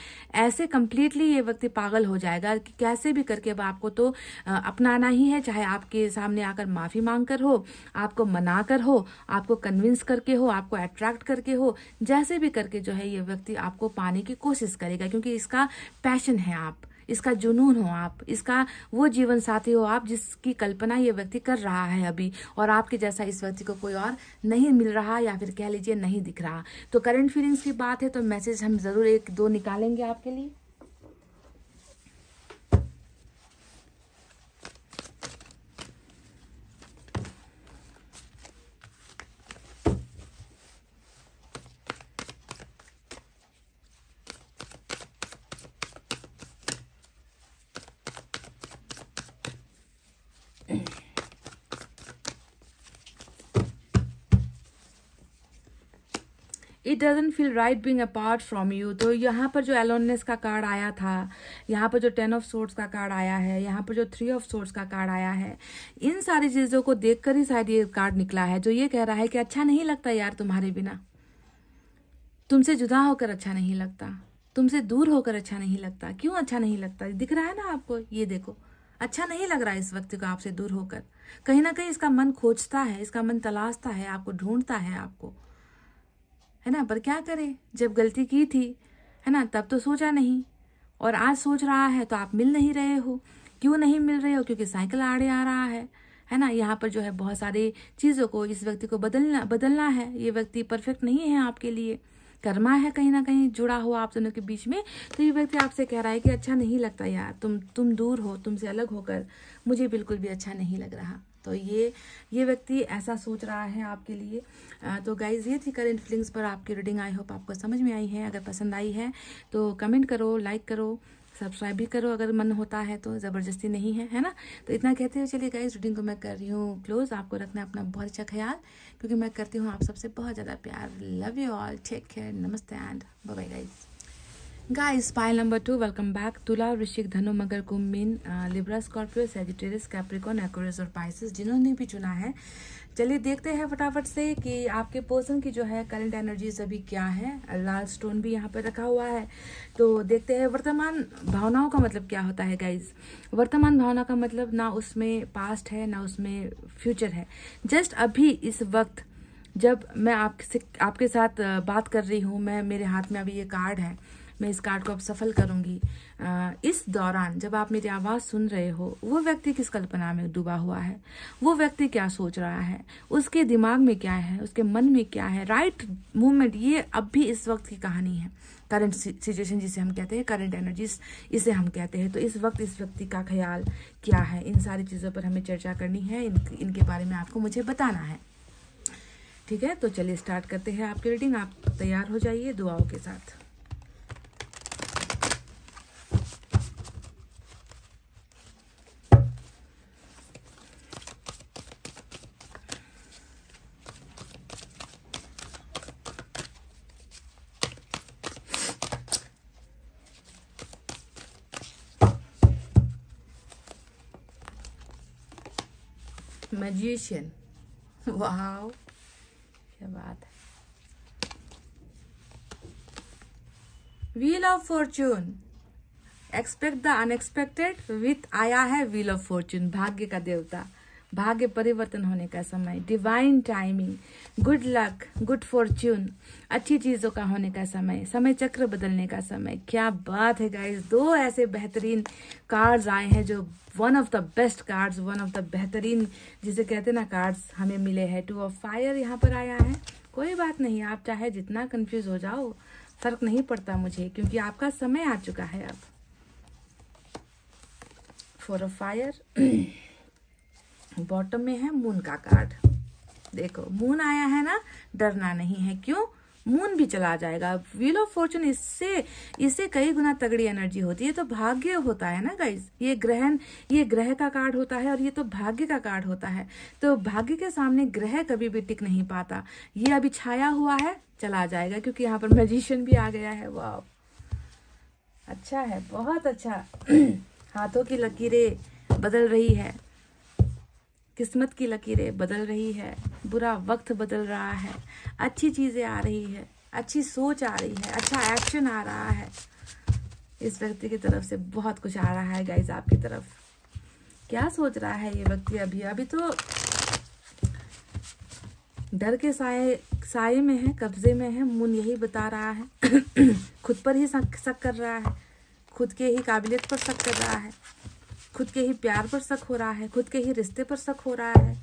ऐसे कम्प्लीटली ये व्यक्ति पागल हो जाएगा कि कैसे भी करके अब आपको तो अपनाना ही है चाहे आपके सामने आकर माफ़ी मांग कर हो आपको मना कर हो आपको कन्विंस करके हो आपको अट्रैक्ट करके हो जैसे भी करके जो है ये व्यक्ति आपको पाने की कोशिश करेगा क्योंकि इसका पैशन है आप इसका जुनून हो आप इसका वो जीवन साथी हो आप जिसकी कल्पना ये व्यक्ति कर रहा है अभी और आपके जैसा इस व्यक्ति को कोई और नहीं मिल रहा या फिर कह लीजिए नहीं दिख रहा तो करंट फीलिंग्स की बात है तो मैसेज हम ज़रूर एक दो निकालेंगे आपके लिए it doesn't feel right being apart from you तो यहाँ पर जो एलोननेस का कार्ड आया था यहाँ पर जो टेन ऑफ सोर्ट्स का कार्ड आया है यहाँ पर जो थ्री ऑफ सोर्ट्स का कार्ड आया है इन सारी चीज़ों को देखकर ही शायद ये कार्ड निकला है जो ये कह रहा है कि अच्छा नहीं लगता यार तुम्हारे बिना तुमसे जुदा होकर अच्छा नहीं लगता तुमसे दूर होकर अच्छा नहीं लगता क्यों अच्छा नहीं लगता दिख रहा है ना आपको ये देखो अच्छा नहीं लग रहा है इस व्यक्ति को आपसे दूर होकर कहीं ना कहीं इसका मन खोजता है इसका मन तलाशता है आपको ढूंढता है आपको है ना पर क्या करे जब गलती की थी है ना तब तो सोचा नहीं और आज सोच रहा है तो आप मिल नहीं रहे हो क्यों नहीं मिल रहे हो क्योंकि साइकिल आड़े आ रहा है है ना यहाँ पर जो है बहुत सारी चीज़ों को इस व्यक्ति को बदलना बदलना है ये व्यक्ति परफेक्ट नहीं है आपके लिए कर्मा है कहीं ना कहीं जुड़ा हुआ आप दोनों के बीच में तो ये व्यक्ति आपसे कह रहा है कि अच्छा नहीं लगता यार तुम तुम दूर हो तुमसे अलग होकर मुझे बिल्कुल भी अच्छा नहीं लग रहा तो ये ये व्यक्ति ऐसा सोच रहा है आपके लिए आ, तो गाइज ये थी करेंट फीलिंग्स पर आपकी रीडिंग आई होप आपको समझ में आई है अगर पसंद आई है तो कमेंट करो लाइक करो सब्सक्राइब भी करो अगर मन होता है तो ज़बरदस्ती नहीं है है ना तो इतना कहते हुए चलिए गाइज रीडिंग को मैं कर रही हूँ क्लोज आपको रखना अपना बहुत अच्छा ख्याल क्योंकि मैं करती हूँ आप सबसे बहुत ज़्यादा प्यार love you all take care नमस्ते and bye guys guys pile number two welcome back तुला वृश्चिक धनु मगर कुंभ मीन लिब्रा स्कॉर्पियो सेजिटेरियस कैप्रिकॉन एक्स और पाइसिस जिन्होंने भी चुना है चलिए देखते हैं फटाफट से कि आपके पर्सन की जो है करंट एनर्जीज अभी क्या है लाल स्टोन भी यहाँ पर रखा हुआ है तो देखते हैं वर्तमान भावनाओं का मतलब क्या होता है गाइज वर्तमान भावना का मतलब ना उसमें पास्ट है ना उसमें फ्यूचर है जस्ट अभी इस वक्त जब मैं आपसे आपके साथ uh, बात कर रही हूँ मैं मेरे हाथ में अभी ये कार्ड है मैं इस कार्ड को अब सफल करूंगी आ, इस दौरान जब आप मेरी आवाज़ सुन रहे हो वो व्यक्ति किस कल्पना में डूबा हुआ है वो व्यक्ति क्या सोच रहा है उसके दिमाग में क्या है उसके मन में क्या है राइट मूवमेंट ये अब भी इस वक्त की कहानी है करंट सिचुएशन जिसे हम कहते हैं करंट एनर्जीज इसे हम कहते हैं तो इस वक्त इस व्यक्ति का ख्याल क्या है इन सारी चीज़ों पर हमें चर्चा करनी है इन, इनके बारे में आपको मुझे बताना है ठीक है तो चलिए स्टार्ट करते हैं आपकी रीडिंग आप तैयार हो जाइए दुआओं के साथ ब्यूटिशियन वाह क्या बात है wheel of fortune expect the unexpected with आया है व्हील ऑफ फॉर्चून भाग्य का देवता भाग्य परिवर्तन होने का समय divine timing good luck good fortune अच्छी चीज़ों का होने का समय समय चक्र बदलने का समय क्या बात है गाइस दो ऐसे बेहतरीन कार्ड्स आए हैं जो one of the best cards one of the बेहतरीन जिसे कहते हैं ना कार्ड्स हमें मिले हैं टू ऑफ फायर यहाँ पर आया है कोई बात नहीं आप चाहे जितना कन्फ्यूज हो जाओ फर्क नहीं पड़ता मुझे क्योंकि आपका समय आ चुका है अब फॉर अ फायर बॉटम में है मून का कार्ड देखो मून आया है ना डरना नहीं है क्यों मून भी चला जाएगा व्हील ऑफ फॉर्चून इससे इससे कई गुना तगड़ी एनर्जी होती है तो भाग्य होता है ना गाइज ये ग्रहण ये ग्रह का कार्ड होता है और ये तो भाग्य का कार्ड होता है तो भाग्य के सामने ग्रह कभी भी टिक नहीं पाता ये अभी छाया हुआ है चला जाएगा क्योंकि यहाँ पर मैजिशियन भी आ गया है वाह अच्छा है बहुत अच्छा हाथों की लकीरें बदल रही है किस्मत की लकीरें बदल रही है बुरा वक्त बदल रहा है अच्छी चीज़ें आ रही है अच्छी सोच आ रही है अच्छा एक्शन आ रहा है इस व्यक्ति की तरफ से बहुत कुछ आ रहा है गाइज आपकी तरफ क्या सोच रहा है ये व्यक्ति अभी अभी तो डर के साए साए में है कब्जे में है मुन यही बता रहा है खुद पर ही शक कर रहा है खुद के ही काबिलियत पर शक कर रहा है खुद के ही प्यार पर शक हो रहा है खुद के ही रिश्ते पर शक हो रहा है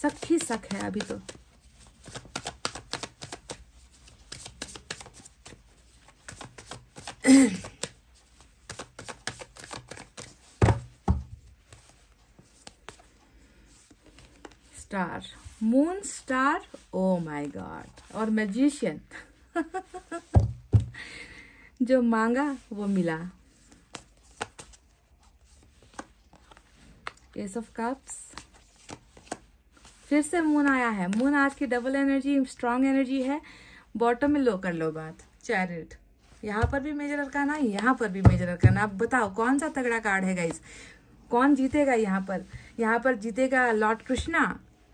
शक ही शक है अभी तो star moon star oh my god और मैजिशियन जो मांगा वो मिला एस ऑफ कप्स फिर से मून आया है मून आज की डबल एनर्जी स्ट्रांग एनर्जी है बॉटम में लो कर लो बात चैरिट यहाँ पर भी मेजर अरकाना यहाँ पर भी मेजर अरकाना आप बताओ कौन सा तगड़ा कार्ड है गाइज कौन जीतेगा यहाँ पर यहाँ पर जीतेगा लॉर्ड कृष्णा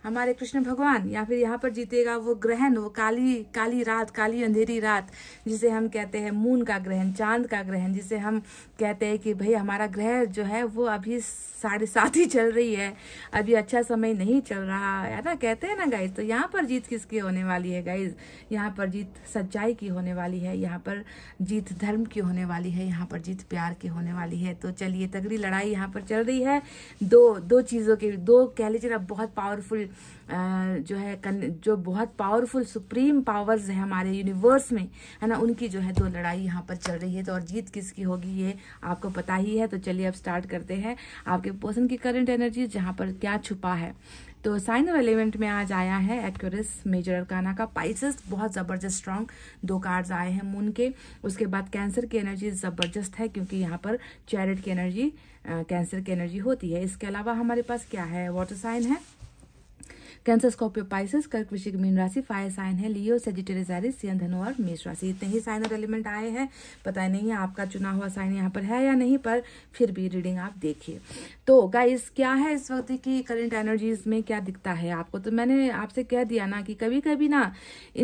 हमारे कृष्ण भगवान या फिर यहाँ पर जीतेगा वो ग्रहण वो काली काली रात काली अंधेरी रात जिसे हम कहते हैं मून का ग्रहण चांद का ग्रहण जिसे हम कहते हैं कि भाई हमारा ग्रह जो है वो अभी साढ़े सात ही चल रही है अभी अच्छा समय नहीं चल रहा है ना कहते हैं ना गाइज तो यहाँ पर जीत किसकी होने वाली है गाइज यहाँ पर जीत सच्चाई की होने वाली है यहाँ पर जीत धर्म की होने वाली है यहाँ पर जीत प्यार की होने वाली है तो चलिए तगड़ी लड़ाई यहाँ पर चल रही है दो दो चीज़ों के दो कह लीजिए ना बहुत पावरफुल जो है जो बहुत पावरफुल सुप्रीम पावर्स है हमारे यूनिवर्स में है ना उनकी जो है दो लड़ाई यहाँ पर चल रही है तो और जीत किसकी होगी ये आपको पता ही है तो चलिए अब स्टार्ट करते हैं आपके पर्सन की करंट एनर्जी जहाँ पर क्या छुपा है तो साइन और एलिमेंट में आज आया है एक्यूरस मेजर अरकाना का पाइसिस बहुत ज़बरदस्त स्ट्रांग दो कार्ड्स आए हैं मून के उसके बाद कैंसर की एनर्जी ज़बरदस्त है क्योंकि यहाँ पर चैरिट की एनर्जी कैंसर की एनर्जी होती है इसके अलावा हमारे पास क्या है वाटर साइन है कैंसर स्कॉर्पियो पाइसिस कर्क विशिक मीन राशि फायर साइन है लियो सेजिटेरियस धनु और मेष राशि इतने ही साइन और एलिमेंट आए हैं पता है नहीं है आपका चुना हुआ साइन यहाँ पर है या नहीं पर फिर भी रीडिंग आप देखिए तो गाइस क्या है इस वक्त की करंट एनर्जीज में क्या दिखता है आपको तो मैंने आपसे कह दिया ना कि कभी कभी ना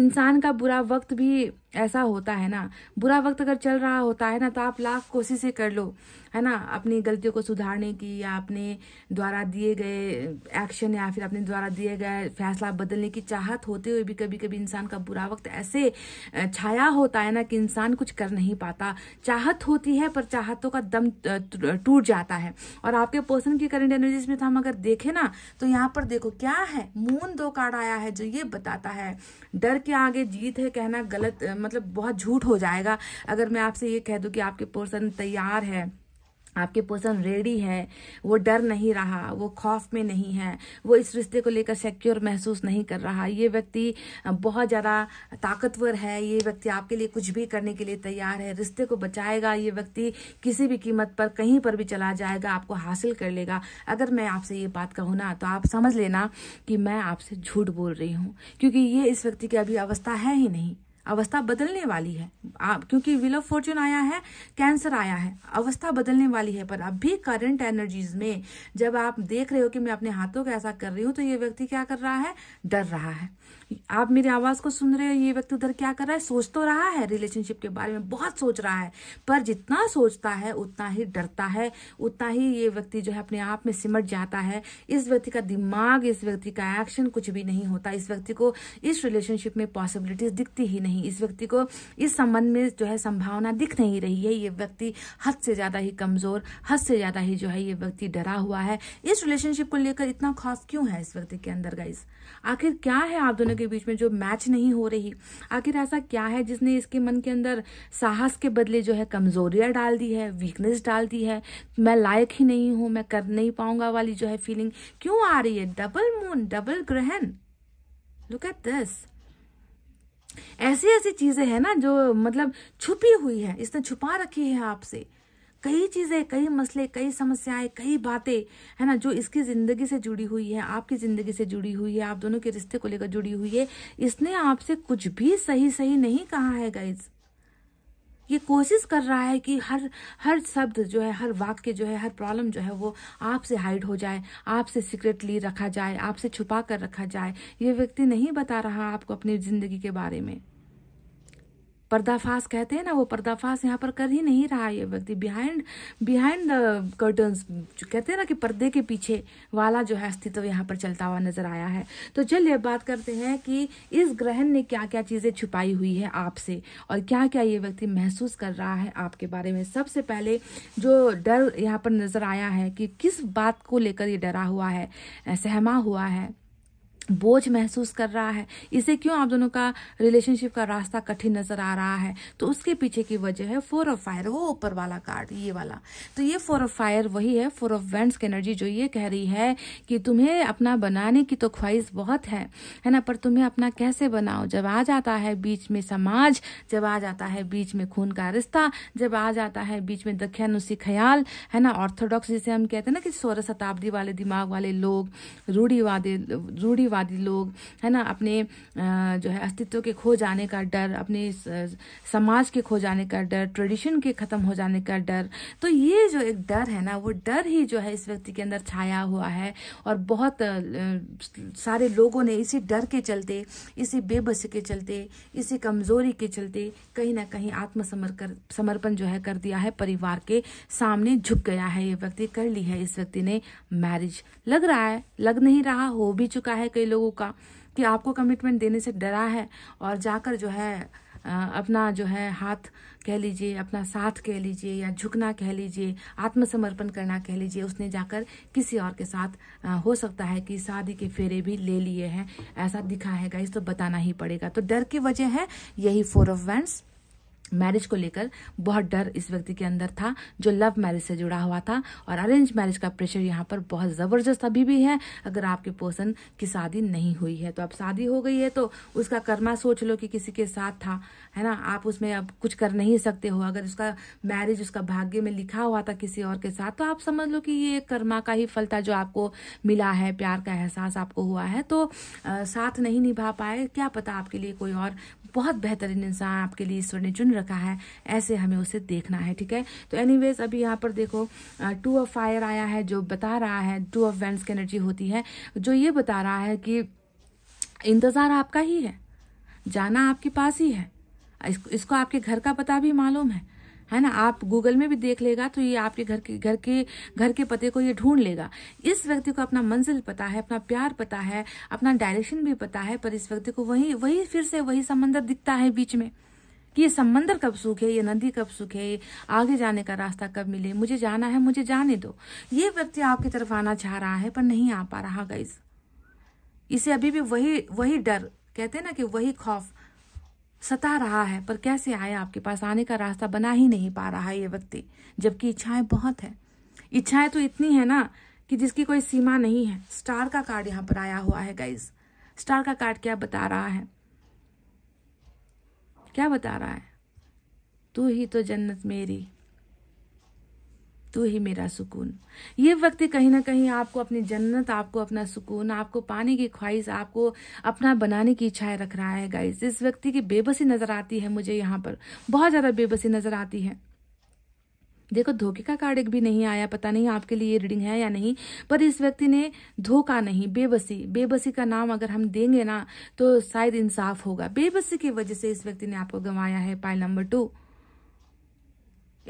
इंसान का बुरा वक्त भी ऐसा होता है ना बुरा वक्त अगर चल रहा होता है ना तो आप लाख कोशिशें कर लो है ना अपनी गलतियों को सुधारने की या अपने द्वारा दिए गए एक्शन या फिर अपने द्वारा दिए गए फैसला बदलने की चाहत होते हुए भी कभी कभी इंसान का बुरा वक्त ऐसे छाया होता है ना कि इंसान कुछ कर नहीं पाता चाहत होती है पर चाहतों का दम टूट जाता है और आपके पर्सन की करंट एनर्जीज में तो हम अगर देखें ना तो यहाँ पर देखो क्या है मून दो कार्ड आया है जो ये बताता है डर के आगे जीत है कहना गलत मतलब बहुत झूठ हो जाएगा अगर मैं आपसे ये कह दूँ कि आपके पर्सन तैयार है आपके पर्सन रेडी है वो डर नहीं रहा वो खौफ में नहीं है वो इस रिश्ते को लेकर सिक्योर महसूस नहीं कर रहा ये व्यक्ति बहुत ज़्यादा ताकतवर है ये व्यक्ति आपके लिए कुछ भी करने के लिए तैयार है रिश्ते को बचाएगा ये व्यक्ति किसी भी कीमत पर कहीं पर भी चला जाएगा आपको हासिल कर लेगा अगर मैं आपसे ये बात कहूँ ना तो आप समझ लेना कि मैं आपसे झूठ बोल रही हूँ क्योंकि ये इस व्यक्ति की अभी अवस्था है ही नहीं अवस्था बदलने वाली है आप क्योंकि विल ऑफ फॉर्चून आया है कैंसर आया है अवस्था बदलने वाली है पर अब भी करंट एनर्जीज में जब आप देख रहे हो कि मैं अपने हाथों का ऐसा कर रही हूं तो ये व्यक्ति क्या कर रहा है डर रहा है आप मेरी आवाज़ को सुन रहे हो ये व्यक्ति उधर क्या कर रहा है सोच तो रहा है रिलेशनशिप के बारे में बहुत सोच रहा है पर जितना सोचता है उतना ही डरता है उतना ही ये व्यक्ति जो है अपने आप में सिमट जाता है इस व्यक्ति का दिमाग इस व्यक्ति का एक्शन कुछ भी नहीं होता इस व्यक्ति को इस रिलेशनशिप में पॉसिबिलिटीज दिखती ही नहीं इस व्यक्ति को इस संबंध में जो है संभावना दिख नहीं रही है ये व्यक्ति हद से ज़्यादा ही कमज़ोर हद से ज़्यादा ही जो है ये व्यक्ति डरा हुआ है इस रिलेशनशिप को लेकर इतना खौफ क्यों है इस व्यक्ति के अंदर गाइज़ आखिर क्या है आप दोनों के बीच में जो मैच नहीं हो रही आखिर ऐसा क्या है जिसने इसके मन के अंदर साहस के बदले जो है कमजोरियां डाल दी है वीकनेस डाल दी है मैं लायक ही नहीं हूं मैं कर नहीं पाऊंगा वाली जो है फीलिंग क्यों आ रही है डबल मून डबल ग्रहण लुक एट दिस ऐसी ऐसी चीजें हैं ना जो मतलब छुपी हुई है इसने छुपा रखी है आपसे कई चीज़ें कई मसले कई समस्याएं कई बातें है ना जो इसकी ज़िंदगी से जुड़ी हुई है आपकी ज़िंदगी से जुड़ी हुई है आप दोनों के रिश्ते को लेकर जुड़ी हुई है इसने आपसे कुछ भी सही सही नहीं कहा है गाइज ये कोशिश कर रहा है कि हर हर शब्द जो है हर वाक्य जो है हर प्रॉब्लम जो है वो आपसे हाइड हो जाए आपसे सीक्रेटली रखा जाए आपसे छुपा कर रखा जाए ये व्यक्ति नहीं बता रहा आपको अपनी ज़िंदगी के बारे में पर्दाफाश कहते हैं ना वो पर्दाफाश यहाँ पर कर ही नहीं रहा ये व्यक्ति बिहाइंड बिहाइंड द कर्टन्स कहते हैं ना कि पर्दे के पीछे वाला जो है अस्तित्व तो यहाँ पर चलता हुआ नजर आया है तो चलिए बात करते हैं कि इस ग्रहण ने क्या क्या चीज़ें छुपाई हुई है आपसे और क्या क्या ये व्यक्ति महसूस कर रहा है आपके बारे में सबसे पहले जो डर यहाँ पर नजर आया है कि किस बात को लेकर ये डरा हुआ है सहमा हुआ है बोझ महसूस कर रहा है इसे क्यों आप दोनों का रिलेशनशिप का रास्ता कठिन नजर आ रहा है तो उसके पीछे की वजह है फोर ऑफ फायर वो ऊपर वाला कार्ड ये वाला तो ये फोर ऑफ फायर वही है फोर ऑफ वेंट्स की एनर्जी जो ये कह रही है कि तुम्हें अपना बनाने की तो ख्वाहिश बहुत है है ना पर तुम्हें अपना कैसे बनाओ जब आ जाता है बीच में समाज जब आ जाता है बीच में खून का रिश्ता जब आ जाता है बीच में दख्यानुषी ख्याल है ना ऑर्थोडॉक्स जिसे हम कहते हैं ना कि सोलह शताब्दी वाले दिमाग वाले लोग रूढ़ीवादी रूढ़ी राष्ट्रवादी लोग है ना अपने जो है अस्तित्व के खो जाने का डर अपने समाज के खो जाने का डर ट्रेडिशन के ख़त्म हो जाने का डर तो ये जो एक डर है ना वो डर ही जो है इस व्यक्ति के अंदर छाया हुआ है और बहुत सारे लोगों ने इसी डर के चलते इसी बेबस के चलते इसी कमज़ोरी के चलते कहीं ना कहीं आत्मसमर्पण समर्पण जो है कर दिया है परिवार के सामने झुक गया है ये व्यक्ति कर ली है इस व्यक्ति ने मैरिज लग रहा है लग नहीं रहा हो भी चुका है कई कई लोगों का कि आपको कमिटमेंट देने से डरा है और जाकर जो है अपना जो है हाथ कह लीजिए अपना साथ कह लीजिए या झुकना कह लीजिए आत्मसमर्पण करना कह लीजिए उसने जाकर किसी और के साथ हो सकता है कि शादी के फेरे भी ले लिए हैं ऐसा दिखा है गाइस तो बताना ही पड़ेगा तो डर की वजह है यही फोर ऑफ वैंड्स मैरिज को लेकर बहुत डर इस व्यक्ति के अंदर था जो लव मैरिज से जुड़ा हुआ था और अरेंज मैरिज का प्रेशर यहाँ पर बहुत ज़बरदस्त अभी भी है अगर आपके पोषण की शादी नहीं हुई है तो अब शादी हो गई है तो उसका कर्मा सोच लो कि किसी के साथ था है ना आप उसमें अब कुछ कर नहीं सकते हो अगर उसका मैरिज उसका भाग्य में लिखा हुआ था किसी और के साथ तो आप समझ लो कि ये कर्मा का ही फल था जो आपको मिला है प्यार का एहसास आपको हुआ है तो आ, साथ नहीं निभा पाए क्या पता आपके लिए कोई और बहुत बेहतरीन इंसान आपके लिए ईश्वर ने चुन रखा है ऐसे हमें उसे देखना है ठीक है तो एनीवेज अभी यहाँ पर देखो टू ऑफ फायर आया है जो बता रहा है टू ऑफ वेंस की एनर्जी होती है जो ये बता रहा है कि इंतज़ार आपका ही है जाना आपके पास ही है इसको आपके घर का पता भी मालूम है है ना आप गूगल में भी देख लेगा तो ये आपके घर के घर के घर के पते को ये ढूंढ लेगा इस व्यक्ति को अपना मंजिल पता है अपना प्यार पता है अपना डायरेक्शन भी पता है पर इस व्यक्ति को वही वही फिर से वही समंदर दिखता है बीच में कि ये समंदर कब सूखे ये नदी कब सूखे आगे जाने का रास्ता कब मिले मुझे जाना है मुझे जाने दो ये व्यक्ति आपकी तरफ आना चाह रहा है पर नहीं आ पा रहा गाइज इसे अभी भी वही वही डर कहते हैं ना कि वही खौफ सता रहा है पर कैसे आए आपके पास आने का रास्ता बना ही नहीं पा रहा है ये व्यक्ति जबकि इच्छाएं बहुत है इच्छाएं तो इतनी है ना कि जिसकी कोई सीमा नहीं है स्टार का कार्ड यहाँ पर आया हुआ है गाइज स्टार का कार्ड क्या बता रहा है क्या बता रहा है तू ही तो जन्नत मेरी तू ही मेरा सुकून ये व्यक्ति कहीं ना कहीं आपको अपनी जन्नत आपको अपना सुकून आपको पाने की ख्वाहिश आपको अपना बनाने की इच्छाएं रख रहा है गाइस इस व्यक्ति की बेबसी नजर आती है मुझे यहाँ पर बहुत ज़्यादा बेबसी नजर आती है देखो धोखे का कार्ड एक भी नहीं आया पता नहीं आपके लिए रीडिंग है या नहीं पर इस व्यक्ति ने धोखा नहीं बेबसी बेबसी का नाम अगर हम देंगे ना तो शायद इंसाफ होगा बेबसी की वजह से इस व्यक्ति ने आपको गंवाया है पाइल नंबर टू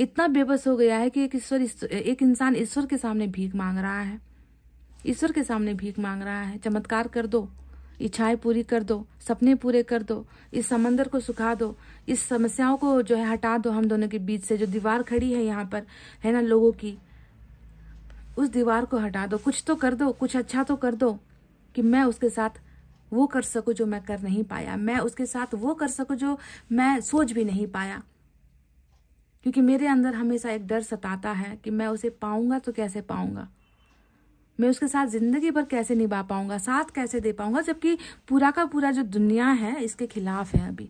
इतना बेबस हो गया है कि एक ईश्वर एक इंसान ईश्वर के सामने भीख मांग रहा है ईश्वर के सामने भीख मांग रहा है चमत्कार कर दो इच्छाएं पूरी कर दो सपने पूरे कर दो इस समंदर को सुखा दो इस समस्याओं को जो है हटा दो हम दोनों के बीच से जो दीवार खड़ी है यहाँ पर है ना लोगों की उस दीवार को हटा दो कुछ तो कर दो कुछ अच्छा तो कर दो कि मैं उसके साथ वो कर सकूँ जो मैं कर नहीं पाया मैं उसके साथ वो कर सकूँ जो मैं सोच भी नहीं पाया क्योंकि मेरे अंदर हमेशा एक डर सताता है कि मैं उसे पाऊंगा तो कैसे पाऊंगा मैं उसके साथ जिंदगी भर कैसे निभा पाऊंगा साथ कैसे दे पाऊंगा जबकि पूरा का पूरा जो दुनिया है इसके खिलाफ है अभी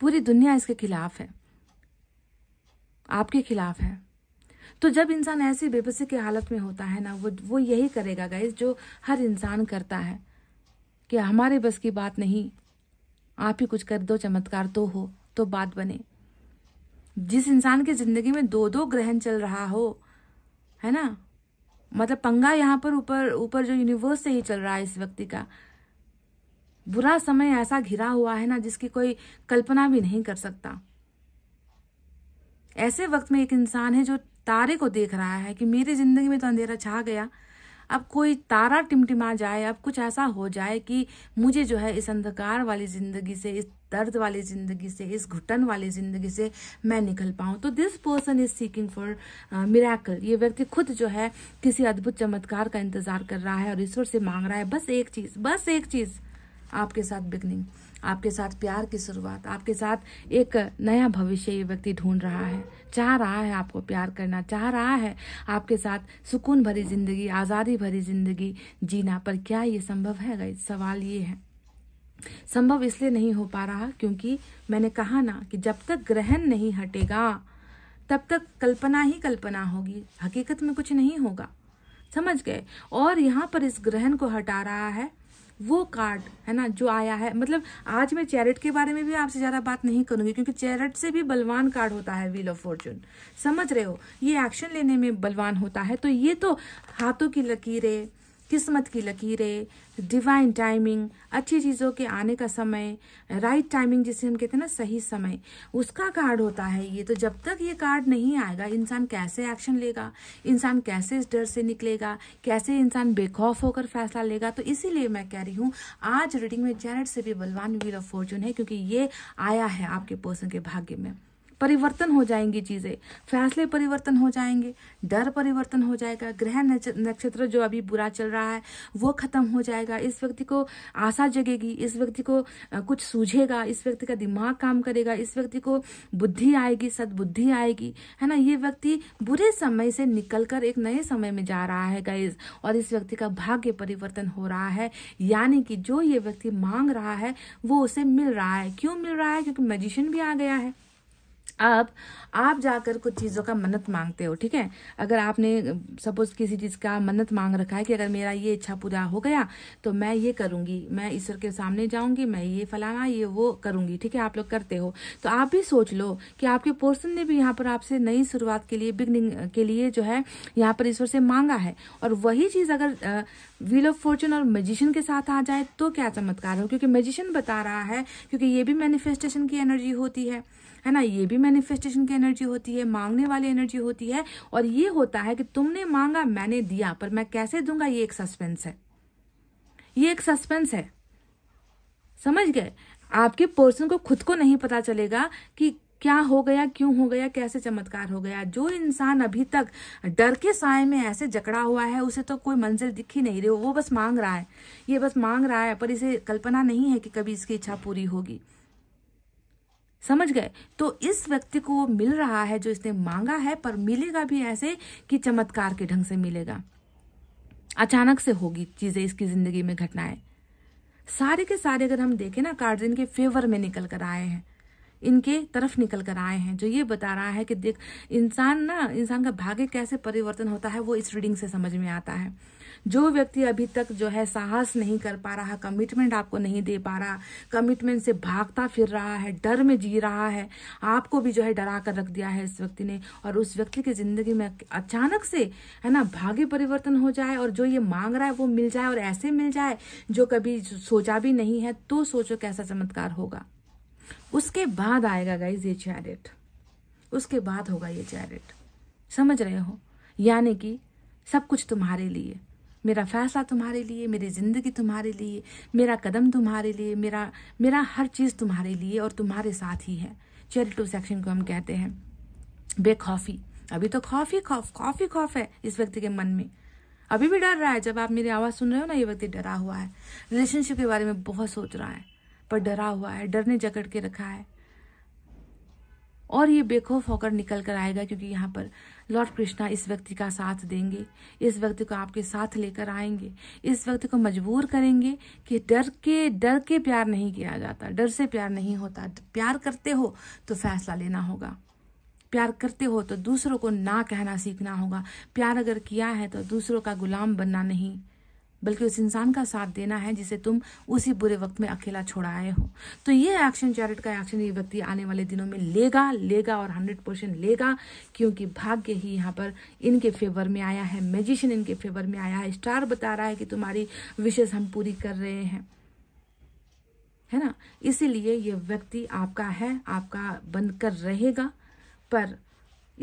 पूरी दुनिया इसके खिलाफ है आपके खिलाफ है तो जब इंसान ऐसी बेबसी की हालत में होता है ना वो वो यही करेगा गाइज जो हर इंसान करता है कि हमारे बस की बात नहीं आप ही कुछ कर दो चमत्कार तो हो तो बात बने जिस इंसान की जिंदगी में दो दो ग्रहण चल रहा हो है ना मतलब पंगा यहाँ पर ऊपर ऊपर जो यूनिवर्स से ही चल रहा है इस व्यक्ति का बुरा समय ऐसा घिरा हुआ है ना जिसकी कोई कल्पना भी नहीं कर सकता ऐसे वक्त में एक इंसान है जो तारे को देख रहा है कि मेरी जिंदगी में तो अंधेरा छा गया अब कोई तारा टिमटिमा जाए अब कुछ ऐसा हो जाए कि मुझे जो है इस अंधकार वाली ज़िंदगी से इस दर्द वाली ज़िंदगी से इस घुटन वाली ज़िंदगी से मैं निकल पाऊं तो this person is seeking for miracle ये व्यक्ति खुद जो है किसी अद्भुत चमत्कार का इंतज़ार कर रहा है और ईश्वर से मांग रहा है बस एक चीज़ बस एक चीज़ आपके साथ बिगनिंग आपके साथ प्यार की शुरुआत आपके साथ एक नया भविष्य ये व्यक्ति ढूंढ रहा है चाह रहा है आपको प्यार करना चाह रहा है आपके साथ सुकून भरी जिंदगी आज़ादी भरी जिंदगी जीना पर क्या ये संभव है गई सवाल ये है संभव इसलिए नहीं हो पा रहा क्योंकि मैंने कहा ना कि जब तक ग्रहण नहीं हटेगा तब तक कल्पना ही कल्पना होगी हकीकत में कुछ नहीं होगा समझ गए और यहाँ पर इस ग्रहण को हटा रहा है वो कार्ड है ना जो आया है मतलब आज मैं चैरिट के बारे में भी आपसे ज़्यादा बात नहीं करूंगी क्योंकि चैरिट से भी बलवान कार्ड होता है व्हील ऑफ फॉर्चून समझ रहे हो ये एक्शन लेने में बलवान होता है तो ये तो हाथों की लकीरें किस्मत की लकीरें डिवाइन टाइमिंग अच्छी चीज़ों के आने का समय राइट टाइमिंग जिसे हम कहते हैं ना सही समय उसका कार्ड होता है ये तो जब तक ये कार्ड नहीं आएगा इंसान कैसे एक्शन लेगा इंसान कैसे इस डर से निकलेगा कैसे इंसान बेखौफ होकर फैसला लेगा तो इसीलिए मैं कह रही हूँ आज रीडिंग में जैनट से भी बलवान व्हील ऑफ फॉर्चून है क्योंकि ये आया है आपके पर्सन के भाग्य में परिवर्तन हो जाएंगी चीज़ें फैसले परिवर्तन हो जाएंगे डर परिवर्तन हो जाएगा ग्रह नक्षत्र जो अभी बुरा चल रहा है वो खत्म हो जाएगा इस व्यक्ति को आशा जगेगी इस व्यक्ति को कुछ सूझेगा इस व्यक्ति का दिमाग काम करेगा इस व्यक्ति को बुद्धि आएगी सदबुद्धि आएगी है ना ये व्यक्ति बुरे समय से निकल एक नए समय में जा रहा है गाइज और इस व्यक्ति का भाग्य परिवर्तन हो रहा है यानी कि जो ये व्यक्ति मांग रहा है वो उसे मिल रहा है क्यों मिल रहा है क्योंकि मैजिशियन भी आ गया है अब आप जाकर कुछ चीज़ों का मन्नत मांगते हो ठीक है अगर आपने सपोज किसी चीज़ का मन्नत मांग रखा है कि अगर मेरा ये इच्छा पूरा हो गया तो मैं ये करूँगी मैं ईश्वर के सामने जाऊँगी मैं ये फलाना ये वो करूँगी ठीक है आप लोग करते हो तो आप भी सोच लो कि आपके पोर्सन ने भी यहाँ पर आपसे नई शुरुआत के लिए बिगनिंग के लिए जो है यहाँ पर ईश्वर से मांगा है और वही चीज़ अगर व्हील ऑफ फॉर्चून और मजिशियन के साथ आ जाए तो क्या चमत्कार हो क्योंकि मजिशियन बता रहा है क्योंकि ये भी मैनिफेस्टेशन की एनर्जी होती है है ना ये भी मैनिफेस्टेशन की एनर्जी होती है मांगने वाली एनर्जी होती है और ये होता है कि तुमने मांगा मैंने दिया पर मैं कैसे दूंगा ये एक सस्पेंस है ये एक सस्पेंस है समझ गए आपके पर्सन को खुद को नहीं पता चलेगा कि क्या हो गया क्यों हो गया कैसे चमत्कार हो गया जो इंसान अभी तक डर के साय में ऐसे जकड़ा हुआ है उसे तो कोई मंजिल दिख ही नहीं रही वो बस मांग रहा है ये बस मांग रहा है पर इसे कल्पना नहीं है कि कभी इसकी इच्छा पूरी होगी समझ गए तो इस व्यक्ति को वो मिल रहा है जो इसने मांगा है पर मिलेगा भी ऐसे कि चमत्कार के ढंग से मिलेगा अचानक से होगी चीजें इसकी जिंदगी में घटनाएं सारे के सारे अगर हम देखें ना कार्ड्स के फेवर में निकल कर आए हैं इनके तरफ निकल कर आए हैं जो ये बता रहा है कि देख इंसान ना इंसान का भाग्य कैसे परिवर्तन होता है वो इस रीडिंग से समझ में आता है जो व्यक्ति अभी तक जो है साहस नहीं कर पा रहा कमिटमेंट आपको नहीं दे पा रहा कमिटमेंट से भागता फिर रहा है डर में जी रहा है आपको भी जो है डरा कर रख दिया है इस व्यक्ति ने और उस व्यक्ति की जिंदगी में अचानक से है ना भाग्य परिवर्तन हो जाए और जो ये मांग रहा है वो मिल जाए और ऐसे मिल जाए जो कभी सोचा भी नहीं है तो सोचो कैसा चमत्कार होगा उसके बाद आएगा गाइज ये चैरिट उसके बाद होगा ये चैरिट समझ रहे हो यानी कि सब कुछ तुम्हारे लिए मेरा फैसला तुम्हारे लिए मेरी ज़िंदगी तुम्हारे लिए मेरा कदम तुम्हारे लिए मेरा मेरा हर चीज़ तुम्हारे लिए और तुम्हारे साथ ही है टू सेक्शन को हम कहते हैं बेखौफी अभी तो खौफ ही खौफ खौफी खौफ है इस व्यक्ति के मन में अभी भी डर रहा है जब आप मेरी आवाज़ सुन रहे हो ना ये व्यक्ति डरा हुआ है रिलेशनशिप के बारे में बहुत सोच रहा है पर डरा हुआ है डर ने जकड़ के रखा है और ये बेखौफ होकर निकल कर आएगा क्योंकि यहाँ पर लॉर्ड कृष्णा इस व्यक्ति का साथ देंगे इस व्यक्ति को आपके साथ लेकर आएंगे इस व्यक्ति को मजबूर करेंगे कि डर के डर के प्यार नहीं किया जाता डर से प्यार नहीं होता प्यार करते हो तो फैसला लेना होगा प्यार करते हो तो दूसरों को ना कहना सीखना होगा प्यार अगर किया है तो दूसरों का गुलाम बनना नहीं बल्कि उस इंसान का साथ देना है जिसे तुम उसी बुरे वक्त में अकेला छोड़ आए हो तो ये एक्शन चैरिट का एक्शन ये व्यक्ति आने वाले दिनों में लेगा लेगा और हंड्रेड परसेंट लेगा क्योंकि भाग्य ही यहाँ पर इनके फेवर में आया है मैजिशियन इनके फेवर में आया है स्टार बता रहा है कि तुम्हारी विशेष हम पूरी कर रहे हैं है ना इसीलिए ये व्यक्ति आपका है आपका बनकर रहेगा पर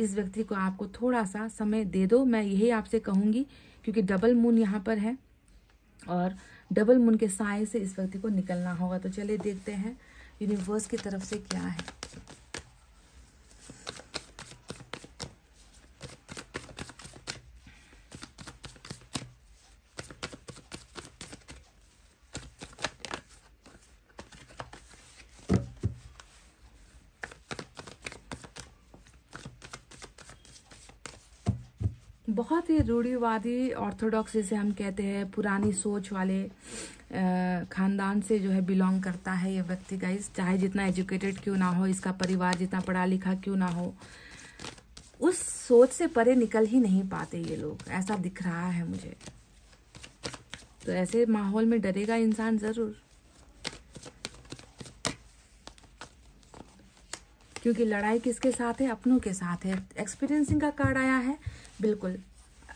इस व्यक्ति को आपको थोड़ा सा समय दे दो मैं यही आपसे कहूंगी क्योंकि डबल मून यहाँ पर है और डबल मून के साय से इस व्यक्ति को निकलना होगा तो चलिए देखते हैं यूनिवर्स की तरफ से क्या है रूढ़ीवादी ऑर्थोडॉक्स जैसे हम कहते हैं पुरानी सोच वाले खानदान से जो है बिलोंग करता है ये व्यक्ति गाइस चाहे जितना एजुकेटेड क्यों ना हो इसका परिवार जितना पढ़ा लिखा क्यों ना हो उस सोच से परे निकल ही नहीं पाते ये लोग ऐसा दिख रहा है मुझे तो ऐसे माहौल में डरेगा इंसान ज़रूर क्योंकि लड़ाई किसके साथ है अपनों के साथ है एक्सपीरियंसिंग का कार्ड आया है बिल्कुल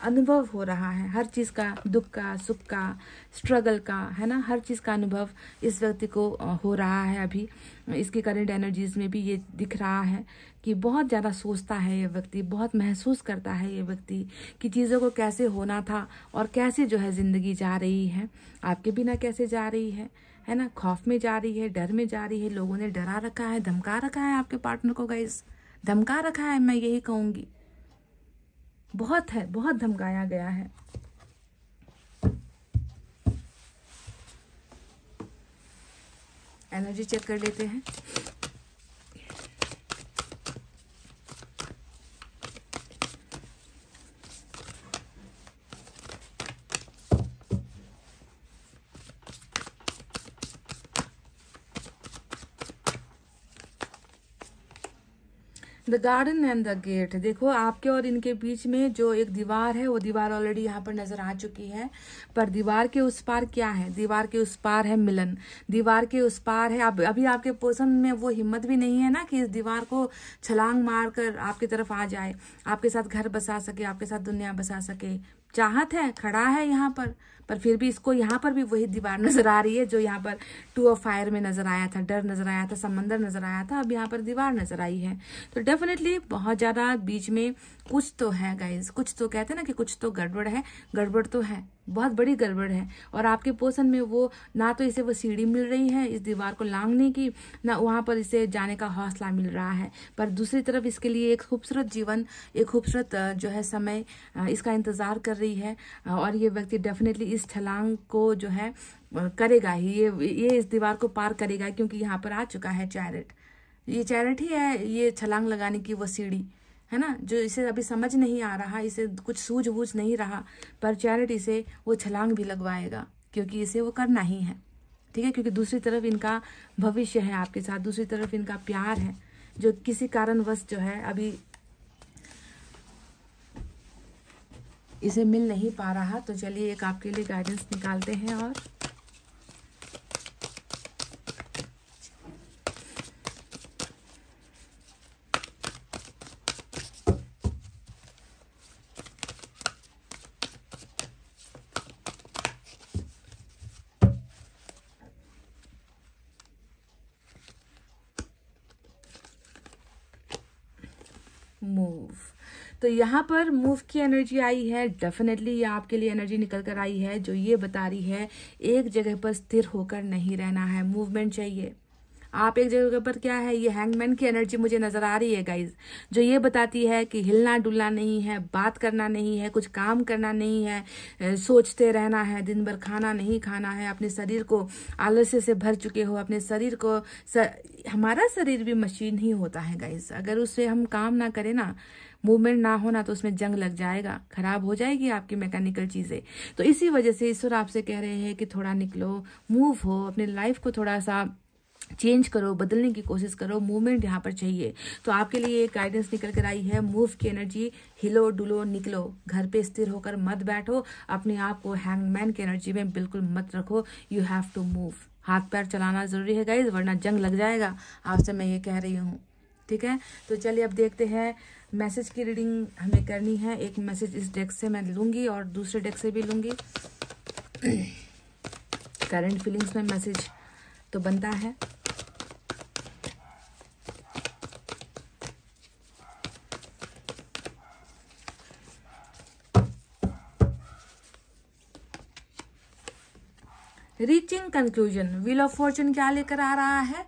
अनुभव हो रहा है हर चीज़ का दुख का सुख का स्ट्रगल का है ना हर चीज़ का अनुभव इस व्यक्ति को हो रहा है अभी इसके करेंट एनर्जीज में भी ये दिख रहा है कि बहुत ज़्यादा सोचता है ये व्यक्ति बहुत महसूस करता है ये व्यक्ति कि चीज़ों को कैसे होना था और कैसे जो है ज़िंदगी जा रही है आपके बिना कैसे जा रही है है ना खौफ में जा रही है डर में जा रही है लोगों ने डरा रखा है धमका रखा है आपके पार्टनर को गाइज धमका रखा है मैं यही कहूँगी बहुत है बहुत धमकाया गया है एनर्जी चेक कर लेते हैं the garden and the gate देखो आपके और इनके बीच में जो एक दीवार है वो दीवार ऑलरेडी यहाँ पर नजर आ चुकी है पर दीवार के उस पार क्या है दीवार के उस पार है मिलन दीवार के उस पार है अब अभी आपके पोर्सन में वो हिम्मत भी नहीं है ना कि इस दीवार को छलांग मार कर आपकी तरफ आ जाए आपके साथ घर बसा सके आपके साथ दुनिया बसा सके चाहत है खड़ा है यहाँ पर पर फिर भी इसको यहाँ पर भी वही दीवार नजर आ रही है जो यहाँ पर टू ऑफ फायर में नजर आया था डर नजर आया था समंदर नजर आया था अब यहाँ पर दीवार नजर आई है तो डेफिनेटली बहुत ज्यादा बीच में कुछ तो है गाइज कुछ तो कहते हैं ना कि कुछ तो गड़बड़ है गड़बड़ तो है बहुत बड़ी गड़बड़ है और आपके पोषण में वो ना तो इसे वो सीढ़ी मिल रही है इस दीवार को लांगने की ना वहाँ पर इसे जाने का हौसला मिल रहा है पर दूसरी तरफ इसके लिए एक खूबसूरत जीवन एक खूबसूरत जो है समय इसका इंतज़ार कर रही है और ये व्यक्ति डेफिनेटली इस छलांग को जो है करेगा ही ये ये इस दीवार को पार करेगा क्योंकि यहाँ पर आ चुका है चैरट ये चैरट ही है ये छलांग लगाने की वो सीढ़ी है ना जो इसे अभी समझ नहीं आ रहा इसे कुछ सूझबूझ नहीं रहा पर चैरट इसे वो छलांग भी लगवाएगा क्योंकि इसे वो करना ही है ठीक है क्योंकि दूसरी तरफ इनका भविष्य है आपके साथ दूसरी तरफ इनका प्यार है जो किसी कारणवश जो है अभी इसे मिल नहीं पा रहा तो चलिए एक आपके लिए गाइडेंस निकालते हैं और तो यहाँ पर मूव की एनर्जी आई है डेफिनेटली ये आपके लिए एनर्जी निकल कर आई है जो ये बता रही है एक जगह पर स्थिर होकर नहीं रहना है मूवमेंट चाहिए आप एक जगह पर क्या है ये हैंगमैन की एनर्जी मुझे नजर आ रही है गाइज जो ये बताती है कि हिलना डुलना नहीं है बात करना नहीं है कुछ काम करना नहीं है सोचते रहना है दिन भर खाना नहीं खाना है अपने शरीर को आलस्य से भर चुके हो अपने शरीर को सर, हमारा शरीर भी मशीन ही होता है गाइज अगर उससे हम काम ना करें ना मूवमेंट ना हो ना तो उसमें जंग लग जाएगा खराब हो जाएगी आपकी मैकेनिकल चीज़ें तो इसी वजह से ईश्वर आपसे कह रहे हैं कि थोड़ा निकलो मूव हो अपने लाइफ को थोड़ा सा चेंज करो बदलने की कोशिश करो मूवमेंट यहाँ पर चाहिए तो आपके लिए एक गाइडेंस निकल कर आई है मूव की एनर्जी हिलो डुलो निकलो घर पे स्थिर होकर मत बैठो अपने आप को हैंगमैन की एनर्जी में बिल्कुल मत रखो यू हैव टू मूव हाथ पैर चलाना ज़रूरी है गाइज वरना जंग लग जाएगा आपसे मैं ये कह रही हूँ ठीक है तो चलिए अब देखते हैं मैसेज की रीडिंग हमें करनी है एक मैसेज इस डेस्क से मैं लूंगी और दूसरे डेस्क से भी लूंगी करंट फीलिंग्स में मैसेज तो बनता है reaching conclusion wheel of fortune क्या लेकर आ रहा है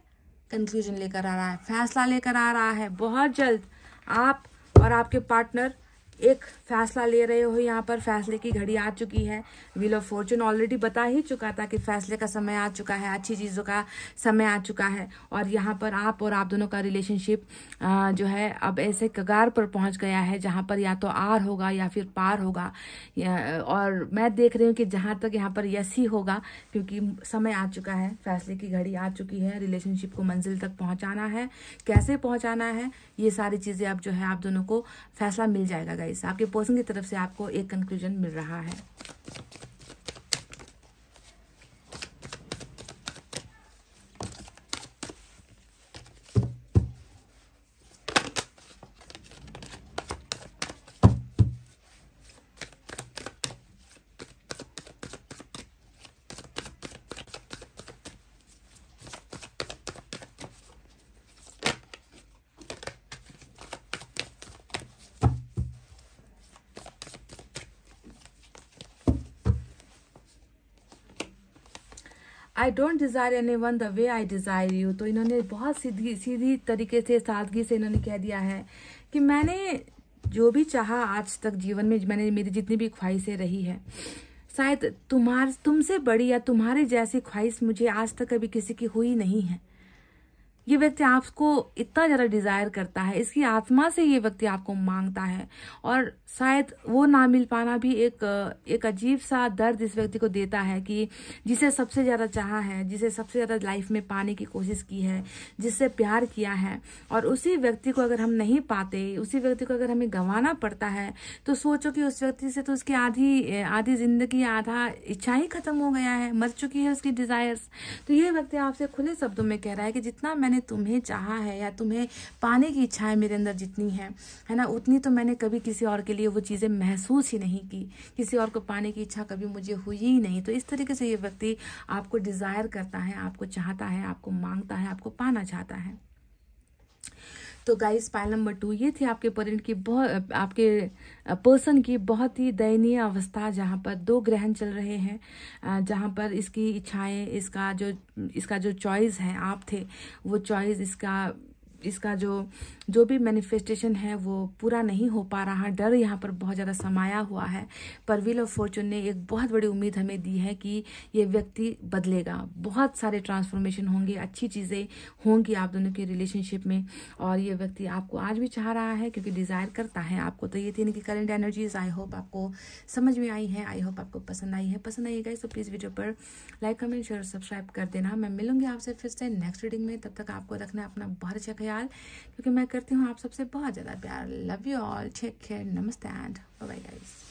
कंक्लूजन लेकर आ रहा है फैसला लेकर आ रहा है बहुत जल्द आप और आपके पार्टनर एक फैसला ले रहे हो यहाँ पर फैसले की घड़ी आ चुकी है व्हील ऑफ फॉर्चून ऑलरेडी बता ही चुका था कि फैसले का समय आ चुका है अच्छी चीज़ों का समय आ चुका है और यहाँ पर आप और आप दोनों का रिलेशनशिप जो है अब ऐसे कगार पर पहुँच गया है जहाँ पर या तो आर होगा या फिर पार होगा और मैं देख रही हूँ कि जहाँ तक यहाँ पर यस ही होगा क्योंकि समय आ चुका है फैसले की घड़ी आ चुकी है रिलेशनशिप को मंजिल तक पहुँचाना है कैसे पहुँचाना है ये सारी चीज़ें अब जो है आप दोनों को फैसला मिल जाएगा गाइस आपके पर्सन की तरफ से आपको एक कंक्लूजन मिल रहा है I don't desire any one the way I desire you तो इन्होंने बहुत सीधी सीधी तरीके से सादगी से इन्होंने कह दिया है कि मैंने जो भी चाहा आज तक जीवन में मैंने मेरी जितनी भी ख्वाहिशें रही है शायद तुम्हार तुमसे बड़ी या तुम्हारे जैसी ख्वाहिश मुझे आज तक कभी किसी की हुई नहीं है ये व्यक्ति आपको इतना ज़्यादा डिज़ायर करता है इसकी आत्मा से ये व्यक्ति आपको मांगता है और शायद वो ना मिल पाना भी एक एक अजीब सा दर्द इस व्यक्ति को देता है कि जिसे सबसे ज़्यादा चाहा है जिसे सबसे ज़्यादा लाइफ में पाने की कोशिश की है जिससे प्यार किया है और उसी व्यक्ति को अगर हम नहीं पाते उसी व्यक्ति को अगर हमें गंवाना पड़ता है तो सोचो कि उस व्यक्ति से तो उसकी आधी आधी ज़िंदगी आधा इच्छा ही खत्म हो गया है मर चुकी है उसकी डिज़ायर्स तो ये व्यक्ति आपसे खुले शब्दों में कह रहा है कि जितना मैंने मैंने तुम्हें चाहा है या तुम्हें पाने की इच्छाएं मेरे अंदर जितनी है है ना उतनी तो मैंने कभी किसी और के लिए वो चीज़ें महसूस ही नहीं की किसी और को पाने की इच्छा कभी मुझे हुई ही नहीं तो इस तरीके से ये व्यक्ति आपको डिज़ायर करता है आपको चाहता है आपको मांगता है आपको पाना चाहता है तो गाइस पाइल नंबर टू ये थे आपके पर्यंट की बहुत आपके पर्सन uh, की बहुत ही दयनीय अवस्था जहाँ पर दो ग्रहण चल रहे हैं uh, जहाँ पर इसकी इच्छाएं इसका जो इसका जो चॉइस है आप थे वो चॉइस इसका इसका जो जो भी मैनिफेस्टेशन है वो पूरा नहीं हो पा रहा डर यहाँ पर बहुत ज़्यादा समाया हुआ है पर व्हील ऑफ फॉर्चून ने एक बहुत बड़ी उम्मीद हमें दी है कि ये व्यक्ति बदलेगा बहुत सारे ट्रांसफॉर्मेशन होंगे अच्छी चीज़ें होंगी आप दोनों के रिलेशनशिप में और ये व्यक्ति आपको आज भी चाह रहा है क्योंकि डिज़ायर करता है आपको तो ये थी इनकी करेंट एनर्जीज आई होप आपको समझ में आई है आई होप आपको पसंद आई है पसंद आई गई तो प्लीज़ वीडियो पर लाइक कमेंट शेयर सब्सक्राइब कर देना मैं मिलूंगी आपसे फिर से नेक्स्ट रीडिंग में तब तक आपको रखना अपना बहुत अच्छा ख्याल क्योंकि मैं करती हूँ आप सबसे बहुत ज़्यादा प्यार love you all take care नमस्ते एंड बाय गाइस